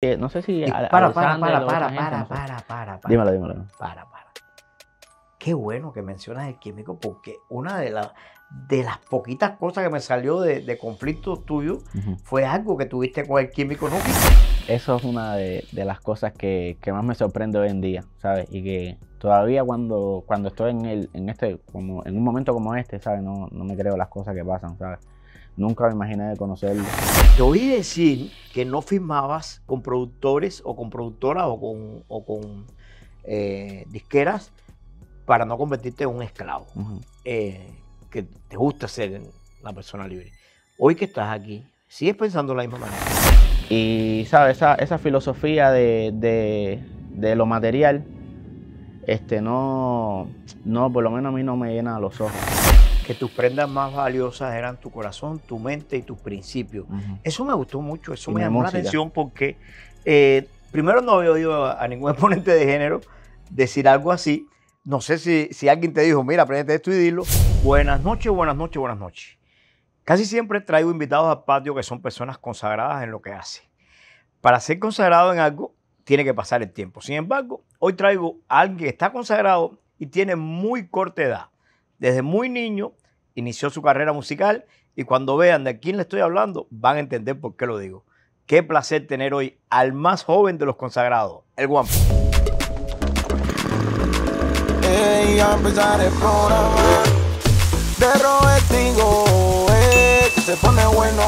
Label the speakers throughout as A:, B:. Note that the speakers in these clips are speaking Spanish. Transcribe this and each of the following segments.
A: No sé si. para, para, para, para, para, para, para, para. Dímelo, dímelo. Para, para.
B: Qué bueno que mencionas el químico, porque una de, las de las poquitas cosas que me salió de, de tuyo fue algo que tuviste con el químico, ¿no?
A: Eso es una de, las cosas que, más me sorprende hoy en día, ¿sabes? Y que todavía cuando, cuando estoy en, el, en, este, como, en un momento como este, ¿sabes? No, no me creo las cosas que pasan, ¿sabes? Nunca me imaginé de conocerlo. Te oí decir que no firmabas con
B: productores o con productoras o con, con eh, disqueras para no convertirte en un esclavo, eh, que te gusta ser la persona libre. Hoy que estás aquí, ¿sigues pensando la misma manera?
A: Y, ¿sabes? Esa, filosofía de, lo material, este, no, no, por lo menos a mí no me llena los ojos que tus
B: prendas más valiosas eran tu corazón, tu mente y tus principios. Eso me gustó mucho, eso me llamó la atención porque eh, primero no había oído a ningún exponente de género decir algo así. No sé si, si alguien te dijo, mira, aprende esto y dilo. Buenas noches, buenas noches, buenas noches. Casi siempre traigo invitados al patio que son personas consagradas en lo que hacen. Para ser consagrado en algo, tiene que pasar el tiempo. Sin embargo, hoy traigo a alguien que está consagrado y tiene muy corta edad. Desde muy niño inició su carrera musical y cuando vean de quién le estoy hablando van a entender por qué lo digo. Qué placer tener hoy al más joven de los consagrados, el Wampi.
A: Hey, eh, se pone bueno,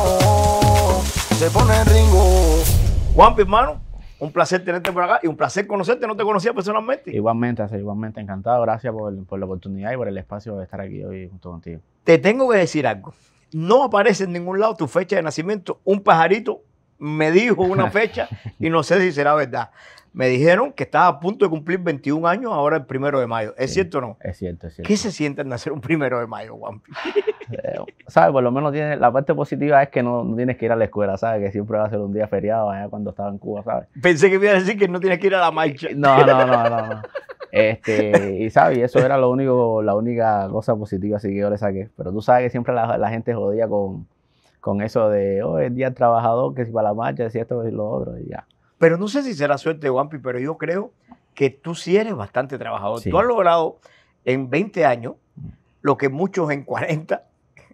A: se pone hermano,
B: un placer tenerte por acá y un
A: placer conocerte. No te conocía personalmente. Igualmente, igualmente. Encantado. Gracias por, la oportunidad y por el espacio de estar aquí hoy junto contigo
B: te tengo que decir algo. No aparece en ningún lado tu fecha de nacimiento. Un pajarito me dijo una fecha y no sé si será verdad. Me dijeron que estaba a punto de cumplir 21 años ahora el primero de mayo. ¿Es cierto o no? Es cierto, es cierto. ¿Qué se siente en nacer un primero de mayo, Juanpi?
A: Eh, ¿Sabes? Por lo menos tiene, la parte positiva es que no, tienes que ir a la escuela, ¿sabes? Que siempre va a ser un día feriado allá cuando estaba en Cuba, ¿sabes? Pensé que iba a decir
B: que no tienes que ir a la marcha.
A: no, no, no. no. Este, y sabes, eso era lo único, la única cosa positiva así que yo le saqué. Pero tú sabes que siempre la, gente jodía con, con eso de, hoy oh, en día trabajador, que si para la marcha, si esto, y lo otro, ya.
B: Pero no sé si será suerte de Wampi, pero yo creo que tú sí eres bastante trabajador. Tú has logrado en 20 años lo que muchos en 40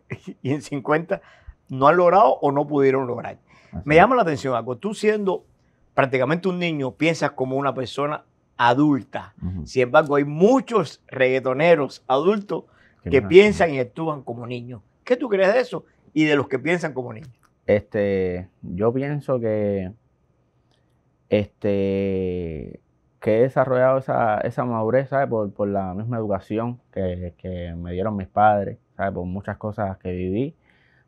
B: y en 50 no han logrado o no pudieron lograr. Me llama la atención algo. Tú siendo prácticamente un niño, piensas como una persona adulta. Sin embargo, hay muchos reggaetoneros adultos que piensan y actúan como niños. ¿Qué tú crees de eso y de los que piensan como niños?
A: Este, yo pienso que este que he desarrollado esa, esa madurez, Por, la misma educación que, me dieron mis padres, Por muchas cosas que viví,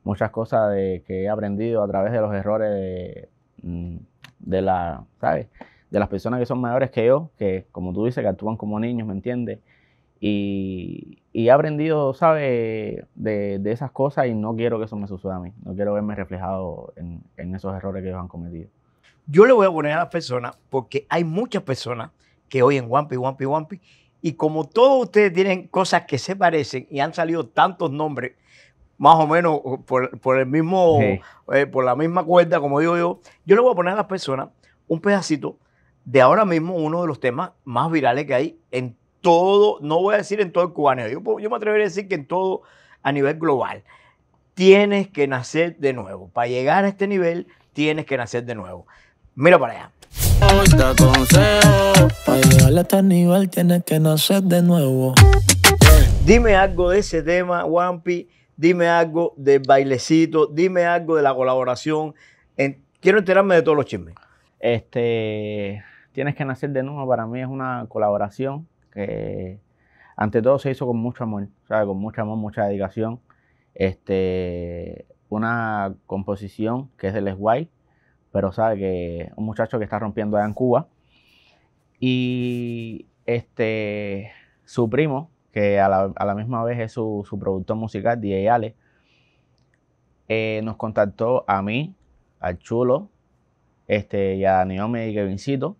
A: muchas cosas de, que he aprendido a través de los errores de, mm, la, de las personas que son mayores que yo, que como tú dices, que actúan como niños, ¿me entiendes? Y, he aprendido, ¿sabes?, de, esas cosas y no quiero que eso me suceda a mí, no quiero verme reflejado en, esos errores que ellos han cometido. Yo le voy a poner
B: a las personas, porque hay muchas personas que oyen Wampi, Wampi, Wampi, y como todos ustedes tienen cosas que se parecen y han salido tantos nombres, más o menos por, el mismo, eh, por la misma cuenta, como digo yo, yo le voy a poner a las personas un pedacito de ahora mismo uno de los temas más virales que hay en todo, no voy a decir en todo el cubano, yo, me atrevería a decir que en todo a nivel global. Tienes que nacer de nuevo. Para llegar a este nivel, tienes que nacer de nuevo. Mira para allá. a este nivel tienes que nacer de nuevo. Dime algo de ese tema, Wampi. Dime algo del
A: bailecito. Dime algo de la colaboración. quiero enterarme de todos los chismes. Este, Tienes que nacer de nuevo para mí es una colaboración que ante todo se hizo con mucho amor, con mucho amor, mucha dedicación. Este, una composición que es del Esguay, pero sabe que un muchacho que está rompiendo allá en Cuba. Y este, su primo, que a la, misma vez es su, productor musical, DJ Ale, eh, nos contactó a mí, al Chulo, este, y a Naomi y Kevincito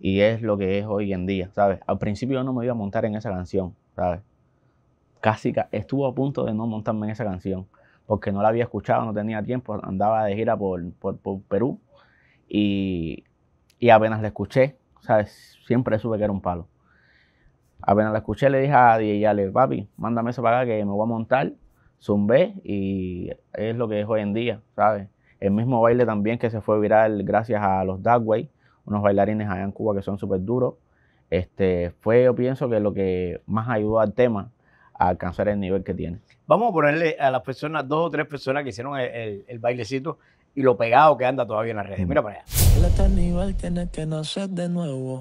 A: y es lo que es hoy en día, ¿sabes? Al principio yo no me iba a montar en esa canción, ¿sabes? Casi estuvo a punto de no montarme en esa canción, porque no la había escuchado, no tenía tiempo, andaba de gira por, Perú y, apenas la escuché, ¿sabes? Siempre supe que era un palo. Apenas la escuché, le dije a DJ papi, mándame eso para que me voy a montar, zumbé y es lo que es hoy en día, ¿sabes? El mismo baile también que se fue viral gracias a los Darkway unos bailarines allá en Cuba que son súper duros. Este, fue, yo pienso, que lo que más ayudó al tema a alcanzar el nivel que tiene.
B: Vamos a ponerle a las personas, dos o tres personas que hicieron el, bailecito y lo pegado que anda todavía en las redes. Mira para allá. El tiene que nacer de nuevo.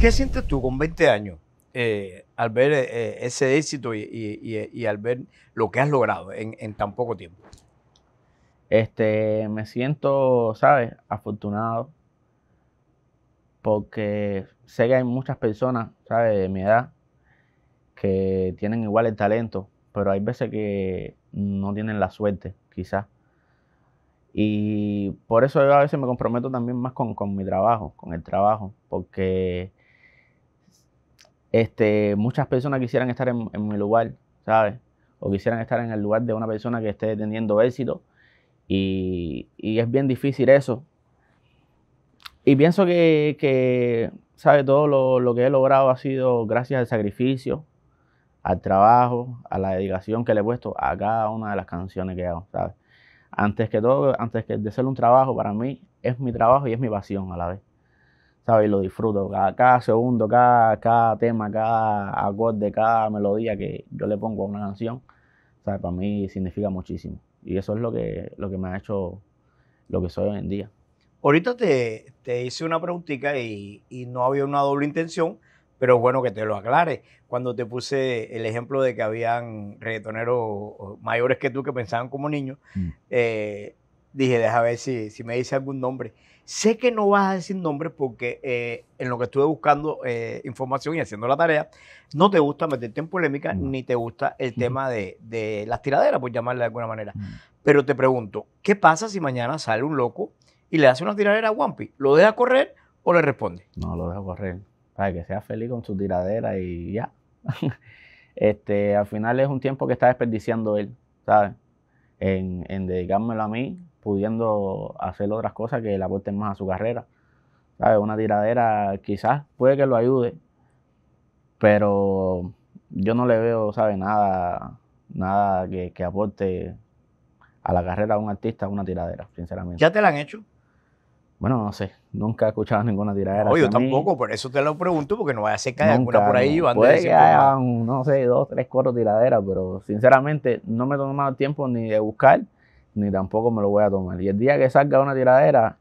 B: ¿Qué sientes tú con 20 años eh, al ver eh, ese éxito y, al ver lo que has logrado en tan poco tiempo?
A: Este, me siento, ¿sabes? Afortunado porque sé que hay muchas personas, ¿sabes? De mi edad que tienen igual el talento, pero hay veces que no tienen la suerte, quizás. Y por eso yo a veces me comprometo también más con, mi trabajo, con el trabajo, porque este, muchas personas quisieran estar en, en mi lugar, ¿sabes? O quisieran estar en el lugar de una persona que esté teniendo éxito y, es bien difícil eso. Y pienso que, que ¿sabe? Todo lo, que he logrado ha sido gracias al sacrificio, al trabajo, a la dedicación que le he puesto a cada una de las canciones que hago, ¿sabes? Antes que todo, antes de ser un trabajo, para mí es mi trabajo y es mi pasión a la vez. ¿Sabes? Y lo disfruto. Cada, cada segundo, cada, cada, tema, cada acorde, cada melodía que yo le pongo a una canción, ¿sabes? Para mí significa muchísimo. Y eso es lo que, lo que me ha hecho lo que soy hoy en día. Ahorita
B: te, hice una preguntita y, no había una doble intención, pero bueno que te lo aclare Cuando te puse el ejemplo de que habían reggaetoneros mayores que tú que pensaban como niños, mm. eh, dije, deja ver si, si me dice algún nombre. Sé que no vas a decir nombres porque eh, en lo que estuve buscando eh, información y haciendo la tarea, no te gusta meterte en polémica ni te gusta el tema de, las tiraderas, por llamarle de alguna manera. Mm. Pero te pregunto, ¿qué pasa si mañana sale un loco y le hace una tiradera a Wampi? ¿Lo deja correr
A: o le responde? No, lo deja correr. Para que sea feliz con su tiradera y ya. este, al final es un tiempo que está desperdiciando él, ¿sabes? En, en dedicármelo a mí, pudiendo hacer otras cosas que le aporten más a su carrera. Una tiradera quizás puede que lo ayude, pero yo no le veo, ¿sabe? Nada, nada que, aporte a la carrera de un artista una tiradera, sinceramente. ¿Ya te la han hecho? Bueno, no sé, nunca he escuchado ninguna tiradera. Oye, yo tampoco,
B: por eso te lo pregunto, porque no vaya a ser que haya alguna por ahí. Puede que haya,
A: no sé, dos, tres, cuatro tiraderas, pero sinceramente no me he tomado tiempo ni de buscar, ni tampoco me lo voy a tomar. Y el día que salga una tiradera,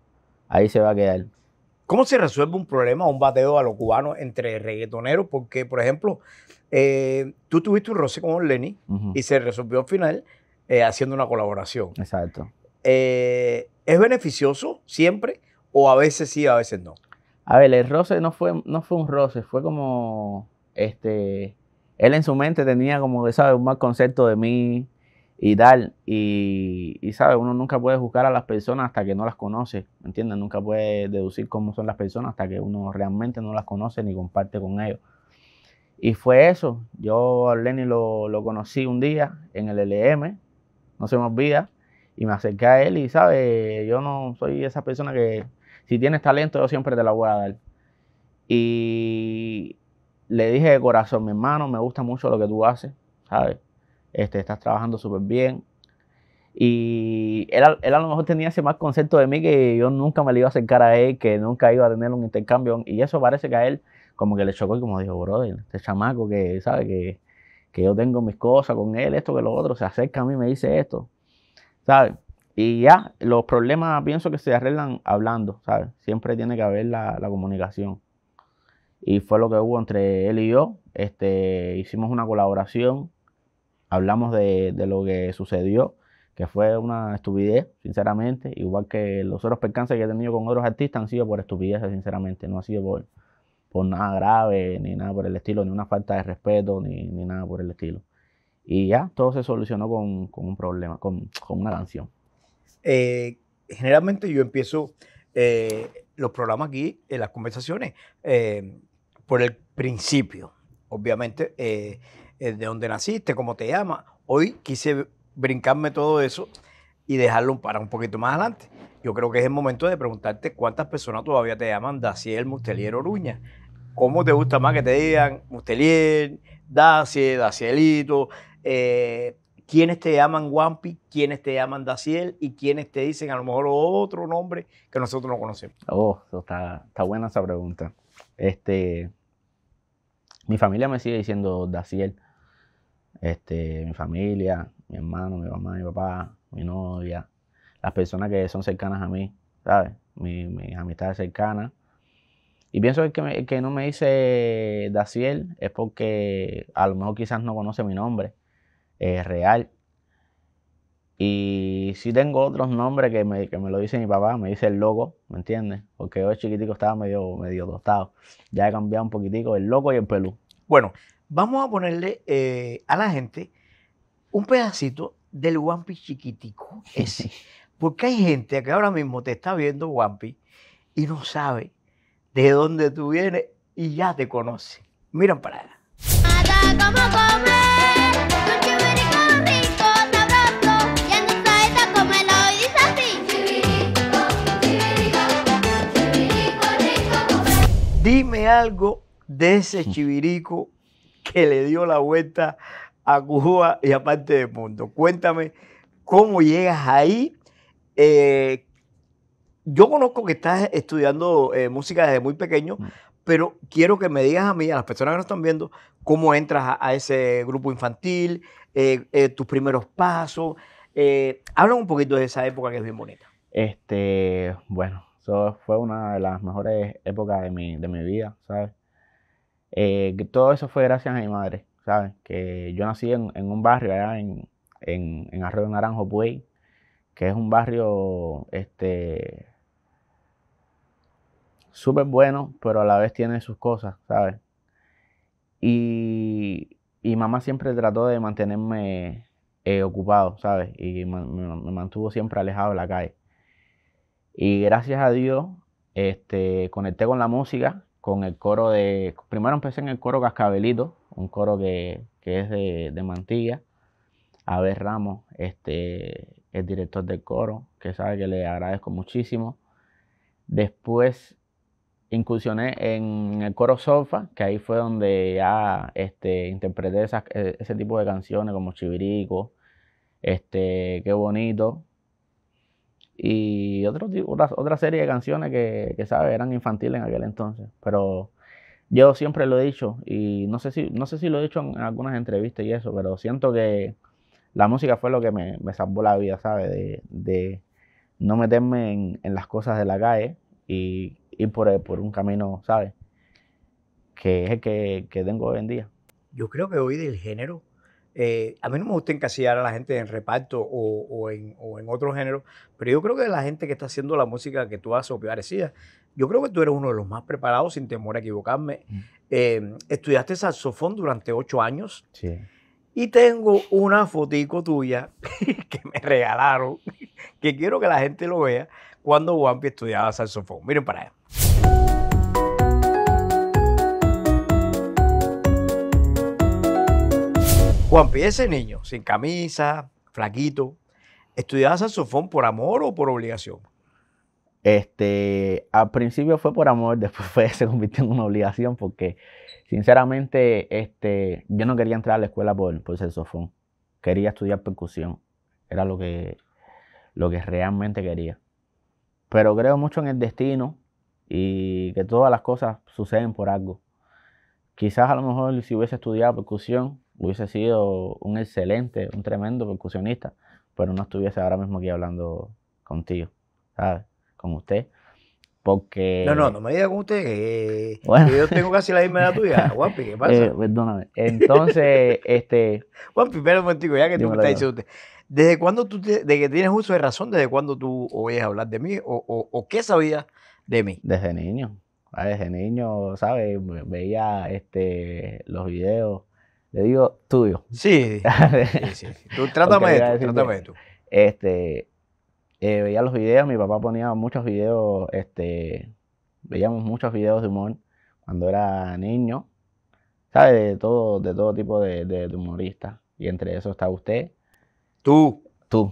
A: ahí se va a quedar. ¿Cómo se
B: resuelve un problema, un bateo a los cubanos entre reggaetoneros? Porque, por ejemplo, eh, tú tuviste un roce con Lenny y se resolvió al final eh, haciendo una colaboración. Exacto. Eh, ¿Es beneficioso siempre o a veces sí, a veces no?
A: A ver, el roce no fue, no fue un roce, fue como, este, él en su mente tenía como, ¿sabes? Un mal concepto de mí, y tal. Y, y ¿sabes? Uno nunca puede juzgar a las personas hasta que no las conoce, ¿me entiendes? Nunca puede deducir cómo son las personas hasta que uno realmente no las conoce ni comparte con ellos. Y fue eso. Yo a Lenny lo, lo conocí un día en el LM, no se me olvida, y me acerqué a él y, sabe Yo no soy esa persona que, si tienes talento, yo siempre te la voy a dar. Y le dije de corazón, mi hermano, me gusta mucho lo que tú haces, ¿sabes? Este, estás trabajando súper bien. Y él, él, a lo mejor tenía ese mal concepto de mí que yo nunca me le iba a acercar a él, que nunca iba a tener un intercambio. Y eso parece que a él como que le chocó y como dijo, brother, este chamaco que sabe que, yo tengo mis cosas con él, esto que lo otro, se acerca a mí y me dice esto. Y ya, los problemas pienso que se arreglan hablando, ¿sabes? Siempre tiene que haber la, comunicación. Y fue lo que hubo entre él y yo. Este, hicimos una colaboración hablamos de, lo que sucedió, que fue una estupidez, sinceramente, igual que los otros percances que he tenido con otros artistas han sido por estupidez, sinceramente, no ha sido por, nada grave, ni nada por el estilo, ni una falta de respeto, ni, nada por el estilo. Y ya, todo se solucionó con, con un problema, con, una canción.
B: Eh, generalmente yo empiezo eh, los programas aquí, en las conversaciones, eh, por el principio. Obviamente, eh, de dónde naciste, cómo te llamas. Hoy quise brincarme todo eso y dejarlo para un poquito más adelante. Yo creo que es el momento de preguntarte cuántas personas todavía te llaman Daciel Mustelier Oruña. ¿Cómo te gusta más que te digan Mustelier, Daciel, Dacielito? Eh, ¿Quiénes te llaman Wampi? ¿Quiénes te llaman Daciel? ¿Y quiénes te dicen a lo mejor otro nombre que nosotros no conocemos?
A: Oh, está, está buena esa pregunta. Este, mi familia me sigue diciendo Daciel. Este, mi familia, mi hermano, mi mamá, mi papá, mi novia, las personas que son cercanas a mí, ¿sabes? Mi, mis amistades cercanas. Y pienso que que no me dice Daciel es porque a lo mejor quizás no conoce mi nombre eh, real. Y si tengo otros nombres que me, lo dice mi papá, me dice el loco, ¿me entiendes? Porque hoy chiquitico estaba medio, medio tostado. Ya he cambiado un poquitico el loco y el pelú. Bueno, vamos a ponerle
B: eh, a la gente un pedacito del Wampi chiquitico ese. Porque hay gente que ahora mismo te está viendo Wampi y no sabe de dónde tú vienes y ya te conoce. Miren para allá. Dime algo de ese chivirico que le dio la vuelta a Cuba y a parte del mundo. Cuéntame cómo llegas ahí. Eh, yo conozco que estás estudiando eh, música desde muy pequeño, mm. pero quiero que me digas a mí, a las personas que nos están viendo, cómo entras a, ese grupo infantil, eh, tus primeros pasos. habla un poquito de esa época que es bien bonita.
A: Este, bueno, fue una de las mejores épocas de mi, de mi vida, ¿sabes? Eh, todo eso fue gracias a mi madre, ¿sabes? Que yo nací en, un barrio allá en, en, Arroyo Naranjo Puey, que es un barrio este súper bueno, pero a la vez tiene sus cosas, ¿sabes? Y, y mamá siempre trató de mantenerme eh, ocupado, ¿sabes? Y me, mantuvo siempre alejado de la calle. Y gracias a Dios, este, conecté con la música con el coro de... Primero empecé en el coro Cascabelito, un coro que, es de, Mantilla. Abel Ramos, este, el director del coro, que sabe que le agradezco muchísimo. Después incursioné en el coro Sofa, que ahí fue donde ya este, interpreté e, ese tipo de canciones como Chivirico, este, Qué Bonito, y otra, serie de canciones que, que ¿sabes? eran infantiles en aquel entonces. Pero yo siempre lo he dicho y no sé si, no sé si lo he dicho en, algunas entrevistas y eso, pero siento que la música fue lo que me, me salvó la vida, ¿sabes? De, no meterme en, las cosas de la calle y ir por, un camino, ¿sabes? Que es el que tengo hoy en día.
B: Yo creo que hoy del género eh, a mí no me gusta encasillar a la gente en reparto o, o, en, otro género, pero yo creo que la gente que está haciendo la música que tú haces o parecida, yo creo que tú eres uno de los más preparados, sin temor a equivocarme. Mm. Em, estudiaste saxofón durante ocho años. Y tengo una fotico tuya que me regalaron, que quiero que la gente lo vea, cuando Juanpi estudiaba saxofón. Miren para allá. Juanpi, ese niño, sin camisa, flaquito, ¿estudiaba saxofón por amor o por obligación?
A: Este, al principio fue por amor, después fue, se convirtió en una obligación porque, sinceramente, este, yo no quería entrar a la escuela por, por saxofón. Quería estudiar percusión. Era lo que, lo que realmente quería. Pero creo mucho en el destino y que todas las cosas suceden por algo. Quizás a lo mejor si hubiese estudiado percusión, hubiese sido un excelente, un tremendo percusionista, pero no estuviese ahora mismo aquí hablando contigo, ¿sabes? Con usted. Porque. No, no, no me
B: diga con usted que, yo tengo casi la misma edad tuya, Guapi, ¿qué pasa? Eh, perdóname. Entonces, este. Guapi, espera un momentico, ya que tú me estás diciendo usted. ¿Desde cuándo tú, de que tienes uso de razón, desde cuándo tú oyes hablar de mí o, o, o qué sabías
A: de mí? Desde niño, desde niño, ¿sabes? Veía este, los videos le digo tuyo. Sí. sí, sí. Tú trátame esto, trátame esto. Este, eh, veía los videos, mi papá ponía muchos videos, este, veíamos muchos videos de humor cuando era niño, ¿sabes? De todo, de todo tipo de, humoristas. Y entre eso está usted. Tú. Tú.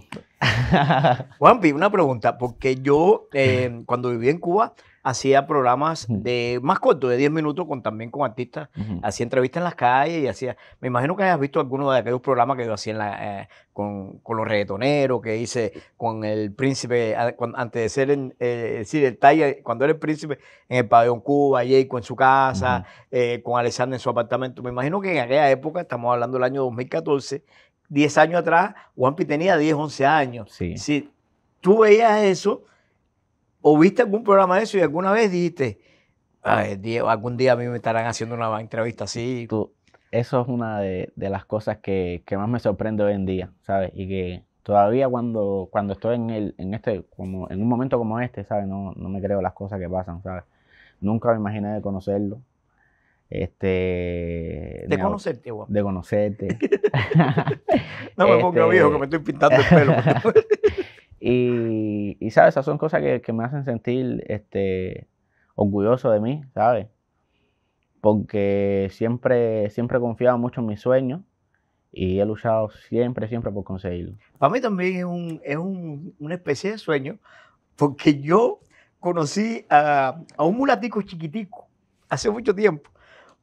B: Juanpi, una pregunta, porque yo eh, cuando viví en Cuba hacía programas de más cortos, de 10 minutos, con, también con artistas. Hacía entrevistas en las calles y hacía. Me imagino que hayas visto alguno de aquellos programas que yo hacía en la, eh, con, los reggaetoneros, que hice con el príncipe, antes de ser en, eh, el taller, cuando era el príncipe, en el pabellón Cuba, Jacob en su casa, eh, con Alexander en su apartamento. Me imagino que en aquella época, estamos hablando del año 2014, 10 años atrás, Juanpi tenía 10, 11 años. Sí. Si tú veías eso o viste algún programa de eso y alguna vez dijiste,
A: Ay, algún día a mí me estarán haciendo una entrevista así. eso es una de, las cosas que, más me sorprende hoy en día, ¿sabes? Y que todavía cuando, cuando estoy en, el, en, este, como, en un momento como este, ¿sabes? No, no me creo las cosas que pasan, ¿sabes? Nunca me imaginé de conocerlo. Este, de conocerte, De conocerte. no me ponga viejo que me
B: estoy pintando el pelo.
A: Y, ¿sabes? Esas son cosas que, me hacen sentir este, orgulloso de mí, ¿sabes? Porque siempre, siempre he confiado mucho en mis sueños y he luchado siempre, siempre por conseguirlo.
B: Para mí también es, un, es una especie de sueño, porque yo conocí a, a un mulatico chiquitico hace mucho tiempo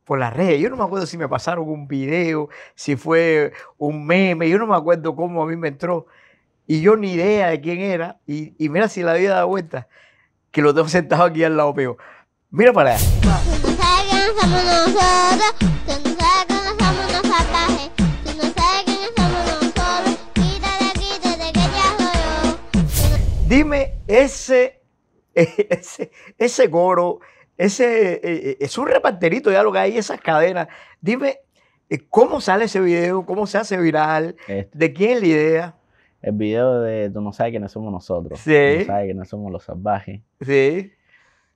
B: por las redes. Yo no me acuerdo si me pasaron un video, si fue un meme, yo no me acuerdo cómo a mí me entró y yo ni idea de quién era. Y, mira si la vida da vuelta, que lo tengo sentado aquí al lado mío. Mira para allá. Dime ese, e, ese, ese coro, ese, e, e, es un reparterito ya lo que hay, esas cadenas. Dime, eh, ¿cómo sale ese
A: video? ¿Cómo se hace viral? Este. ¿De quién es la idea? el video de Tú no sabes quiénes somos nosotros. Sí. Tú no sabes quiénes somos los salvajes. Sí.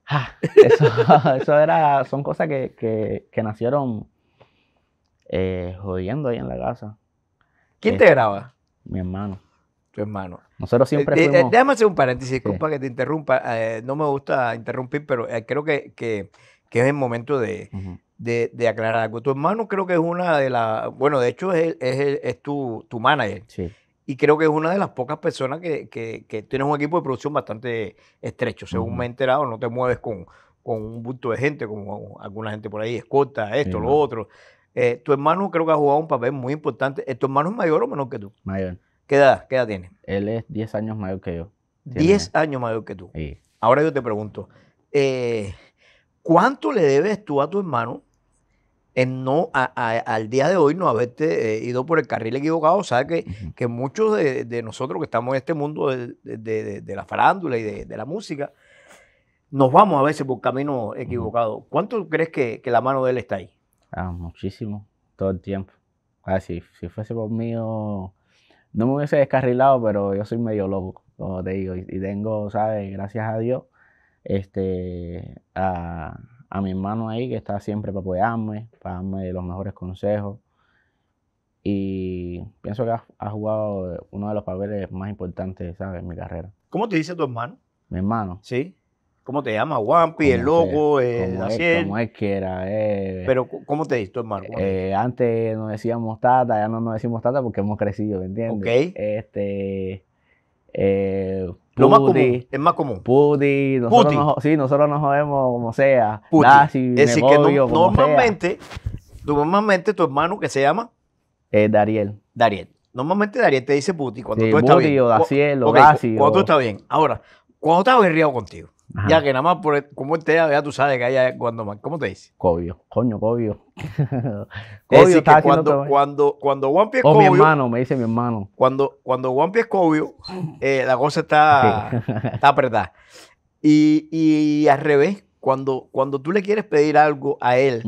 A: Ah, eso, era, son cosas que, nacieron eh, jodiendo ahí en la casa.
B: ¿Quién eh, te graba? Mi hermano. Tu hermano.
A: Nosotros siempre eh,
B: déjame hacer un paréntesis, disculpa que te interrumpa. no me gusta interrumpir, pero creo que, es el momento de, aclarar algo. Tu hermano creo que es una de las... Bueno, de hecho es, es, es tu, tu manager. Sí y creo que es una de las pocas personas que, que, un equipo de producción bastante estrecho, según me he enterado, no te mueves con, un bulto de gente, como alguna gente por ahí, escota esto, lo otro. Eh, tu hermano creo que ha jugado un papel muy importante. Eh, ¿Tu hermano es mayor o menor que tú? Mayor. ¿Qué edad, qué edad tiene?
A: Él es 10 años mayor que yo. 10
B: años mayor que tú. Sí. Ahora yo te pregunto, eh, ¿cuánto le debes tú a tu hermano en no al día de hoy no haberte eh, ido por el carril equivocado. O que, que muchos de, nosotros que estamos en este mundo de, la farándula y de, la música, nos vamos a veces por caminos equivocados. ¿Cuánto crees que, la mano de él está ahí?
A: Ah, muchísimo, todo el tiempo. Ah, si, fuese por mí, no me hubiese descarrilado, pero yo soy medio loco, como te digo, y, tengo, ¿sabes? Gracias a Dios, este, a, a mi hermano ahí que está siempre para apoyarme, para darme los mejores consejos. Y pienso que ha, jugado uno de los papeles más importantes, en mi carrera.
B: ¿Cómo te dice tu hermano?
A: Mi hermano. Sí.
B: ¿Cómo te llama? Wampi, el loco, el como como él
A: quiera. Eh. Pero,
B: ¿cómo te dice tu hermano?
A: Eh, antes nos decíamos tata, ya no nos decimos tata porque hemos crecido, ¿me entiendes? Ok. Este, eh, lo más común, es más común. Puti, nosotros sí, nosotros nos jodemos como sea. Puti. es decir, que normalmente,
B: normalmente tu hermano que se llama
A: Dariel.
B: Dariel. Normalmente Dariel te dice puti cuando tú estás bien. O Daciel, o okay, Cuando tú estás bien. Ahora, cuando estás río contigo, ya que nada más por como este ya tú sabes que hay cuando ¿Cómo te dice?
A: Cobio, coño, Cobio. cobio es que cuando,
B: cuando, cuando es oh, Cobio Cobio. mi hermano,
A: me dice mi hermano.
B: Cuando, cuando guampie es Cobio, eh, la cosa está, está apretada. Y, y, al revés, cuando, cuando tú le quieres pedir algo a él,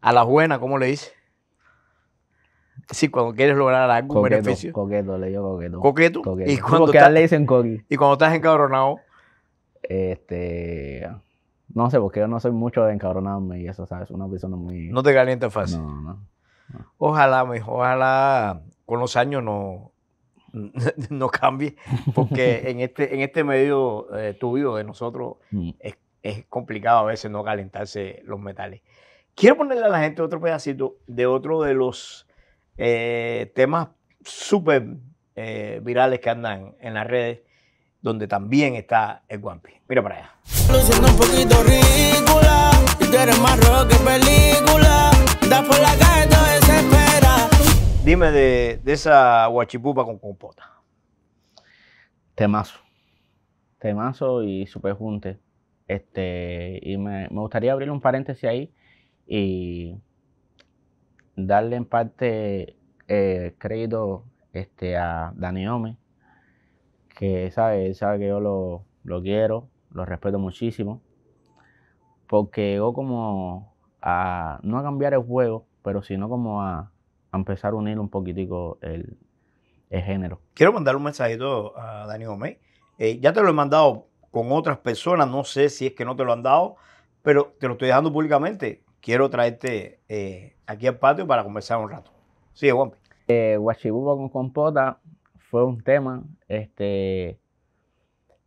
B: a la buena, ¿cómo le dice? Sí, cuando quieres lograr algún beneficio.
A: Coqueto, le digo coqueto. Coqueto. Y cuando estás, le dicen coqui. Y
B: cuando estás encabronado,
A: este, no sé, porque yo no soy mucho de encabronarme y eso, ¿sabes? Una persona muy... No te calienta fácil.
B: Ojalá, ojalá con los años no, no cambie, porque en este, en este medio eh, tuyo de nosotros mm. es, complicado a veces no calentarse los metales. Quiero ponerle a la gente otro pedacito de otro de los eh, temas súper eh, virales que andan en las redes, donde también está el Guampi. Mira para allá. Dime de, esa guachipupa con compota.
A: Temazo. Temazo y superjunte. Este, y me, gustaría abrir un paréntesis ahí y darle en parte eh, crédito este, a Dani Ome, que sabe, sabe que yo lo, quiero, lo respeto muchísimo, porque llegó como a, no a cambiar el juego, pero sino como a, empezar a unir un poquitico el, género. Quiero mandar un mensajito a Dani Gomez.
B: Eh, ya te lo he mandado con otras personas, no sé si es que no te lo han dado, pero te lo estoy dejando públicamente. Quiero traerte eh, aquí al patio para conversar un rato. Sigue, Juanpi.
A: Eh, con compota fue un tema este,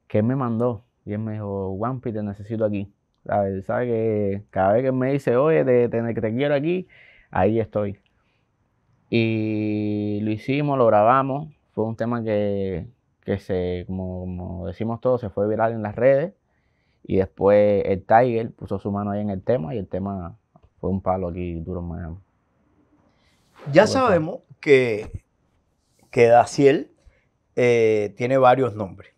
A: que él me mandó. Y él me dijo, Wampi, te necesito aquí. ¿Sabes? que cada vez que me dice, oye, te, que te quiero aquí, ahí estoy. Y lo hicimos, lo grabamos. Fue un tema que, se, como, decimos todos, se fue viral en las redes. Y después el Tiger puso su mano ahí en el tema y el tema fue un palo aquí duro en Miami. Ya sabemos
B: que que Daciel eh, tiene varios nombres.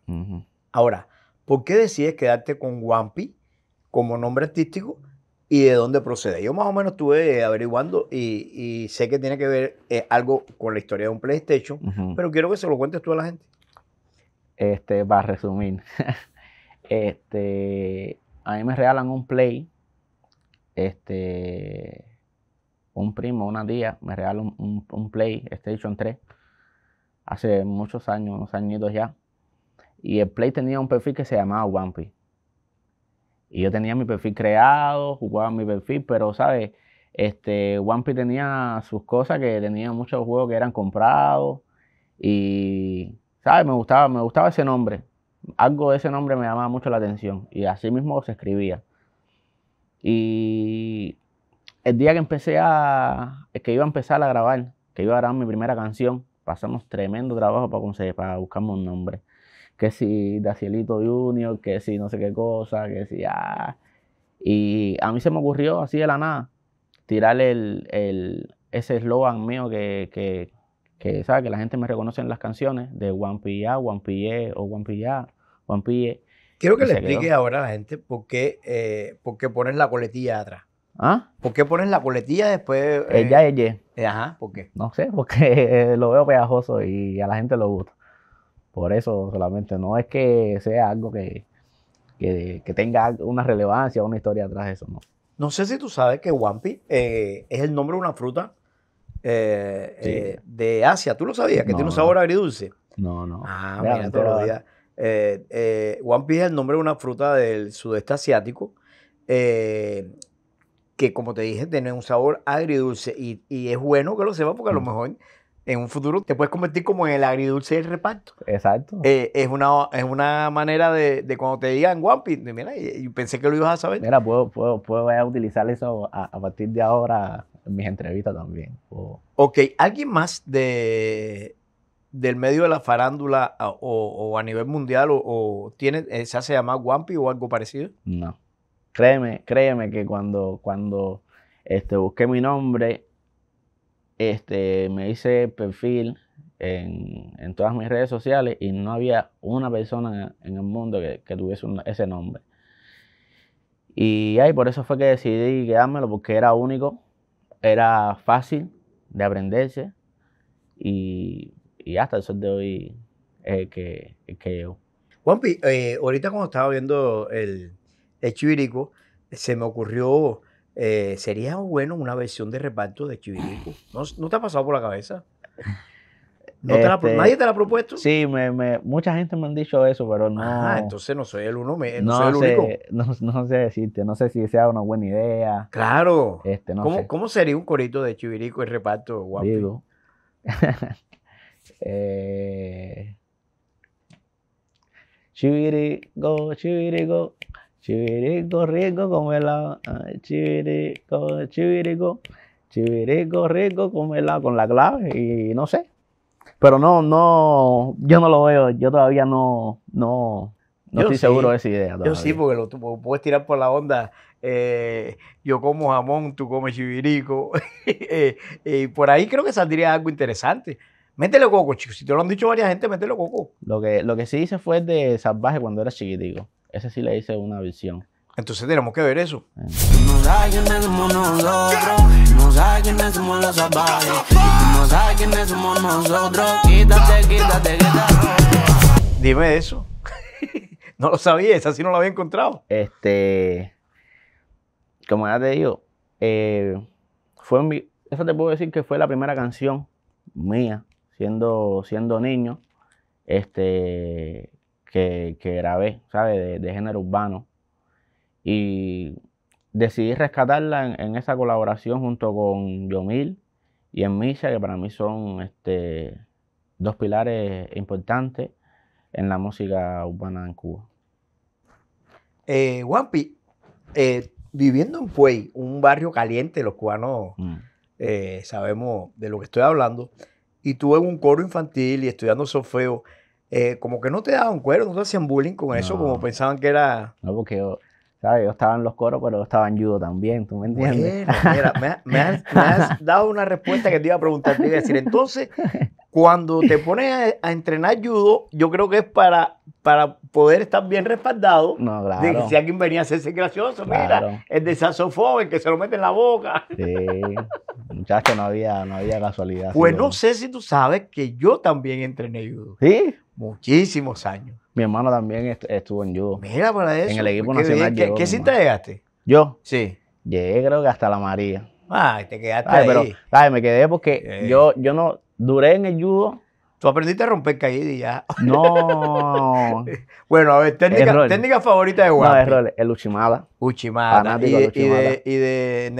B: Ahora, ¿por qué decides quedarte con Wampi como nombre artístico y de dónde procede? Yo más o menos estuve averiguando y, sé que tiene que ver eh, algo con la historia de un PlayStation, pero quiero que se lo cuentes tú a la gente.
A: Este, a resumir, este, a mí me regalan un Play, este, un primo, una día me regaló un, play, un PlayStation 3 hace muchos años, unos añitos ya. Y el Play tenía un perfil que se llamaba Piece, Y yo tenía mi perfil creado, jugaba mi perfil, pero, ¿sabes? Este, Piece tenía sus cosas, que tenía muchos juegos que eran comprados. Y, ¿sabes? Me gustaba, me gustaba ese nombre. Algo de ese nombre me llamaba mucho la atención. Y así mismo se escribía. Y el día que empecé a, que iba a empezar a grabar, que iba a grabar mi primera canción, pasamos tremendo trabajo para conseguir, para buscarme un nombre. Que si Dacielito Junior, que si no sé qué cosa, que si ah. Y a mí se me ocurrió así de la nada tirar el, el ese eslogan mío que, que, que, ¿sabe? que la gente me reconoce en las canciones de One PA, One PA o One PA, One PA. Quiero que le explique
B: ahora a la gente por qué, eh, por qué pones la coletilla atrás. ¿Ah? ¿Por qué pones la coletilla después? Eh, ella, ella. Eh, ajá, ¿por qué?
A: No sé, porque lo veo pegajoso y a la gente lo gusta. Por eso solamente, no es que sea algo que, tenga una relevancia, una historia atrás de eso, no.
B: No sé si tú sabes que Wampi eh, es el nombre de una fruta eh, de Asia. ¿Tú lo sabías? Que tiene un sabor agridulce.
A: No, no. Ah, mira, mira, todos los días.
B: es el nombre de una fruta del sudeste asiático que como te dije, tiene un sabor agridulce y, es bueno que lo sepas porque a lo mm. mejor en un futuro te puedes convertir como en el agridulce del reparto. Exacto. Eh, es, una, es una manera de, cuando te digan Guampi, mira, pensé que
A: lo ibas a saber. Mira, puedo, puedo, utilizar eso a, partir de ahora en mis entrevistas también. Ok, ¿alguien más
B: de, del medio de la farándula o, a nivel mundial o, o tiene, eh, se hace llamar Guampi o algo parecido?
A: No. Créeme, créeme que cuando, cuando este, busqué mi nombre, este, me hice perfil en, todas mis redes sociales y no había una persona en el mundo que, tuviese ese nombre. Y ahí por eso fue que decidí quedármelo porque era único, era fácil de aprenderse y, hasta el sol de hoy es eh, que, que llevo.
B: Juanpi, eh, ahorita cuando estaba viendo el, el Chivirico, se me ocurrió, eh, sería bueno una versión de reparto de Chivirico. ¿No, te ha pasado por la cabeza?
A: Este, ¿Nadie te la ha propuesto? Sí, mucha gente me han dicho eso, pero no.
B: Ah, entonces no soy el uno, no, soy el sé,
A: único. No, sé decirte, no sé si sea una buena idea. Claro. Este,
B: ¿Cómo, sería un corito de Chivirico y reparto guapo? Digo.
A: Eh, chivirico, chivirico. Chivirico rico come la. Chivirico, chivirico. Chivirico rico el Con la clave y no sé. Pero no, no. Yo no lo veo. Yo todavía no. No, estoy seguro de esa idea. Yo sí,
B: porque lo, puedes tirar por la onda. Eh, yo como jamón, tú comes chivirico. Eh, eh, y por ahí creo que saldría algo
A: interesante. Métele coco, chicos. Si te lo han dicho varias gente, métele coco. Lo que, lo que sí hice fue de salvaje cuando era chiquitico. Ese sí le hice una visión. Entonces tenemos que ver eso.
B: Dime eso.
A: no lo sabía, esa sí no la había encontrado. Este, como ya te digo, eh, fue mi, te puedo decir que fue la primera canción mía, siendo, siendo niño, este, que, que grabé, ¿sabes? De, género urbano. Y decidí rescatarla en, esa colaboración junto con Yomil y en Misha, que para mí son este, dos pilares importantes en la música urbana en Cuba.
B: Eh, eh viviendo en Puey, un barrio caliente, los cubanos mm. eh, sabemos de lo que estoy hablando, y tuve un coro infantil y estudiando sofeo, eh, como que no te daban cuero, no te hacían bullying con eso, como pensaban
A: que era... No, porque yo, ¿sabes? Yo estaba en los coros, pero yo estaba en judo también, ¿tú me entiendes? mira, me, me, has,
B: dado una respuesta que te iba a preguntar, te
A: iba a decir, entonces,
B: Cuando te pones a, entrenar judo, yo creo que es para, para poder estar bien respaldado. No, claro. si alguien venía a hacerse gracioso, mira, el de el que se lo mete en la boca.
A: Sí, muchacho, no había, no había casualidad. Pues no
B: sé si tú sabes que yo también entrené judo.
A: ¿Sí? Muchísimos años. Mi hermano también estuvo en judo. Mira para eso. En el equipo nacional. ¿Qué, ¿qué cinta llegaste? ¿Yo? Sí. Llegué creo que hasta la María.
B: Ay, te quedaste Ay, Pero,
A: ay, me quedé porque yo, yo no, duré en el judo. Tú aprendiste a romper caídas y ya. No. bueno, a ver, técnica, técnica favorita de Guapi. No, el uchimada. Uchimada. ¿Y, de, ¿Y,
B: de,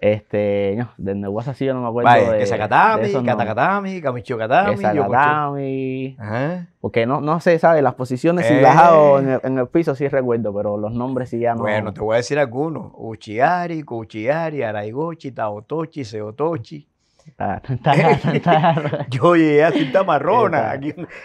A: Este, no, de Nehuasa sí yo no me acuerdo. Vale, de, que Sakatami, Katakatami, Katami. Esakatami. Ajá. Porque no, no sé, ¿sabes? Las posiciones, si eh. en el, en el, piso sí recuerdo, pero los nombres sí ya no. Bueno, te voy a decir algunos. Uchiari,
B: Kuchiari, Araigochi, Taotochi, Seotochi. yo llegué a cinta marrona.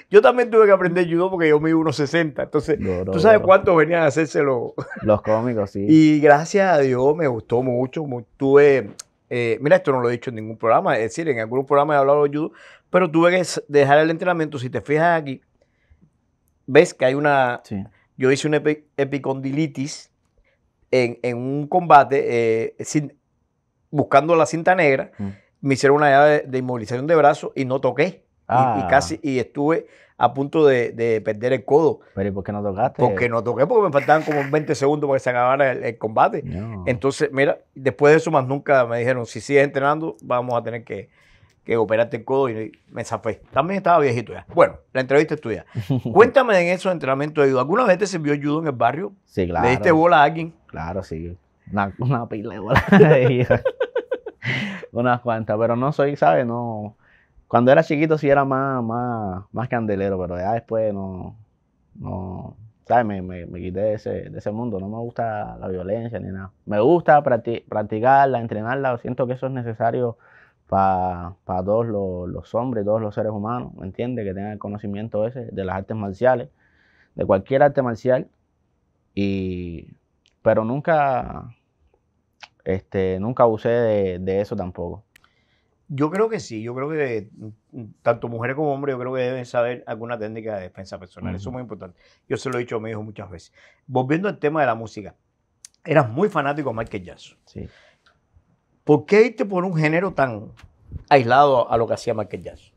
B: yo también tuve que aprender judo porque yo mido 60 Entonces, tú sabes cuántos venían a hacerse Los cómicos, sí. Y gracias a Dios me gustó mucho. Tuve. Eh, mira, esto no lo he dicho en ningún programa. Es decir, en algún programa he hablado de judo, pero tuve que dejar el entrenamiento. Si te fijas aquí, ves que hay una. Yo hice una epicondilitis en, un combate eh, buscando la cinta negra. Mm me hicieron una llave de, inmovilización de brazo y no toqué. Y, ah. casi, y estuve a punto de, perder el codo. ¿Pero y por
A: qué no tocaste? Porque
B: no toqué, porque me faltaban como 20 segundos para que se acabara el, combate. Entonces, mira, después de eso más nunca me dijeron, si sigues entrenando, vamos a tener que, operarte el codo y me zafé. También estaba viejito ya. Bueno, la entrevista es tuya. Cuéntame en esos entrenamientos de judo. ¿Alguna vez te sirvió judo en el barrio?
A: Sí, claro. ¿Le diste bola a alguien? Claro, sí. Una, una pila de bola. unas cuantas, pero no soy, ¿sabes? No. Cuando era chiquito sí era más, más, más candelero, pero ya después no, no, ¿sabes? Me, me, quité de ese, mundo. No me gusta la violencia ni nada. Me gusta practicarla, entrenarla. Siento que eso es necesario para todos los, los, hombres, todos los seres humanos, ¿me entiendes? Que tengan el conocimiento ese de las artes marciales, de cualquier arte marcial, y, pero nunca, este, nunca abusé de, eso tampoco.
B: Yo creo que sí, yo creo que mm, mm, tanto mujeres como hombres, yo creo que deben saber alguna técnica de defensa personal. Eso es muy importante. Yo se lo he dicho a mi hijo muchas veces. Volviendo al tema de la música, eras muy fanático de Michael Jackson. Sí. ¿Por qué irte por un género tan aislado a lo que hacía Michael Jackson?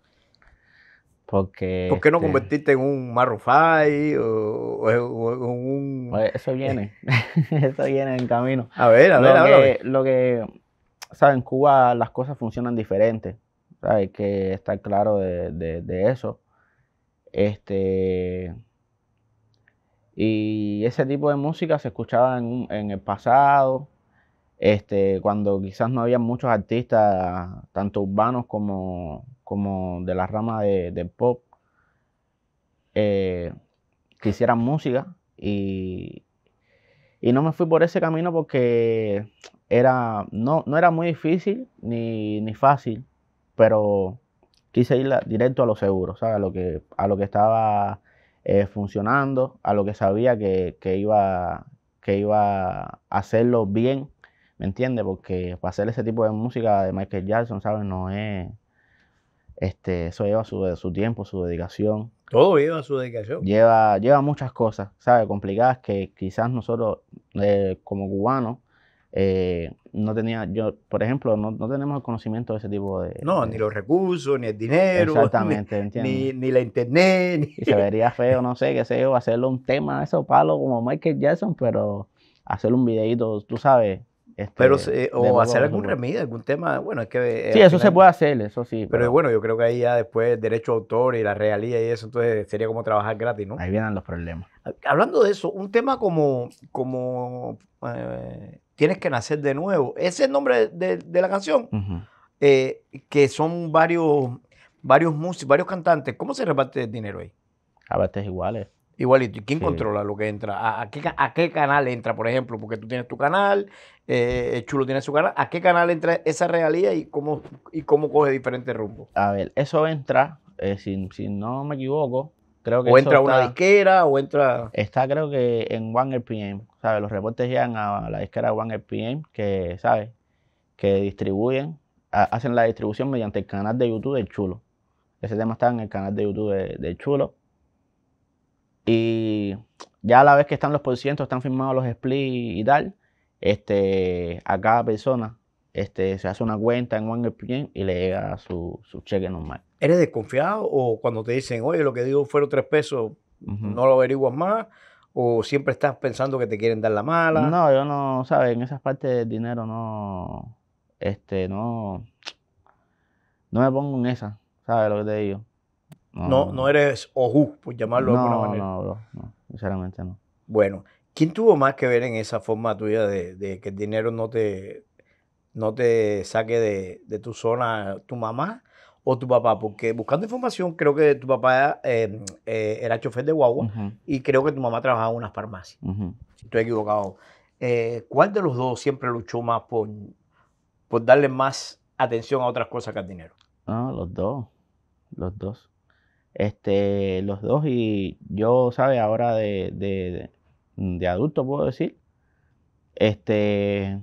B: Porque, ¿Por qué no este convertiste convertirte en un Marrufai o,
A: un...? Eso viene, eso viene en camino. A ver, a ver, lo a ver. Que, Lo que, ¿sabes? En Cuba las cosas funcionan diferentes, Hay que estar claro de, eso. Este... Y ese tipo de música se escuchaba en, el pasado, este, cuando quizás no había muchos artistas, tanto urbanos como como de la rama de, del pop, eh, que música y, y no me fui por ese camino porque era, no, no era muy difícil ni, fácil, pero quise ir directo a lo seguro, A lo que, a lo que estaba eh, funcionando, a lo que sabía que, iba, que iba a hacerlo bien, ¿me entiendes? Porque para hacer ese tipo de música de Michael Jackson, ¿sabes? No es, este, eso lleva su, su tiempo, su dedicación.
B: Todo lleva su dedicación.
A: Lleva, lleva muchas cosas, ¿sabes? Complicadas que quizás nosotros, eh, como cubanos, eh, no tenía, yo, por ejemplo, no, tenemos el conocimiento de ese tipo de... No, ni
B: los recursos, ni el
A: dinero. Exactamente, ni, ni, la internet. se vería feo, no sé, qué sé yo, hacerlo un tema de esos palos como Michael Jackson, pero hacer un videito, tú sabes, este, o hacer algún
B: remedio, algún tema, bueno, es que... Eh, sí, eso se puede hacer, eso
A: sí. Pero, bueno, yo
B: creo que ahí ya después derecho de autor y la realidad y eso, entonces sería como trabajar gratis, ¿no? Ahí vienen los problemas. Ah, hablando de eso, un tema como, como eh, Tienes que nacer de nuevo, ese es el nombre de, la canción, eh, que son varios, varios músicos, varios cantantes, ¿cómo se reparte el dinero ahí?
A: A veces iguales. Igualito. ¿Y quién controla
B: lo que entra? ¿A, qué, canal entra, por ejemplo? Porque tú tienes tu canal, eh, eh, Chulo tiene su canal. ¿A qué canal entra esa realidad y cómo, y cómo coge diferentes rumbos?
A: A ver, eso entra, eh, si, no me equivoco, creo que... O entra a una disquera o entra... Está creo que en One RPM, ¿sabes? Los reportes llegan a la disquera One RPM que, ¿sabes? Que distribuyen, hacen la distribución mediante el canal de YouTube de Chulo. Ese tema está en el canal de YouTube de Chulo y ya a la vez que están los porcientos, están firmados los splits y tal, este, a cada persona este, se hace una cuenta en OneSplit y le llega su, cheque normal.
B: ¿Eres desconfiado o cuando te dicen, oye, lo que digo fueron tres pesos, no lo averiguas más? ¿O siempre estás pensando que te quieren dar la mala? No,
A: yo no, ¿sabes? En esas partes del dinero no, este, no, no me pongo en esa, ¿sabes lo que te digo? No, no, eres
B: oju por llamarlo de alguna manera.
A: No, no, sinceramente no.
B: Bueno, ¿quién tuvo más que ver en esa forma tuya de, que el dinero no te, no te saque de, tu zona, tu mamá o tu papá? Porque buscando información, creo que tu papá em, eh, era chofer de guagua y creo que tu mamá trabajaba en una farmacia. Si estoy equivocado. Eh, ¿Cuál de los dos siempre luchó más por, por darle más atención a otras cosas que al dinero?
A: Ah, los dos. Los dos. Este, los dos y yo, ¿sabes? Ahora de, adulto puedo decir, este,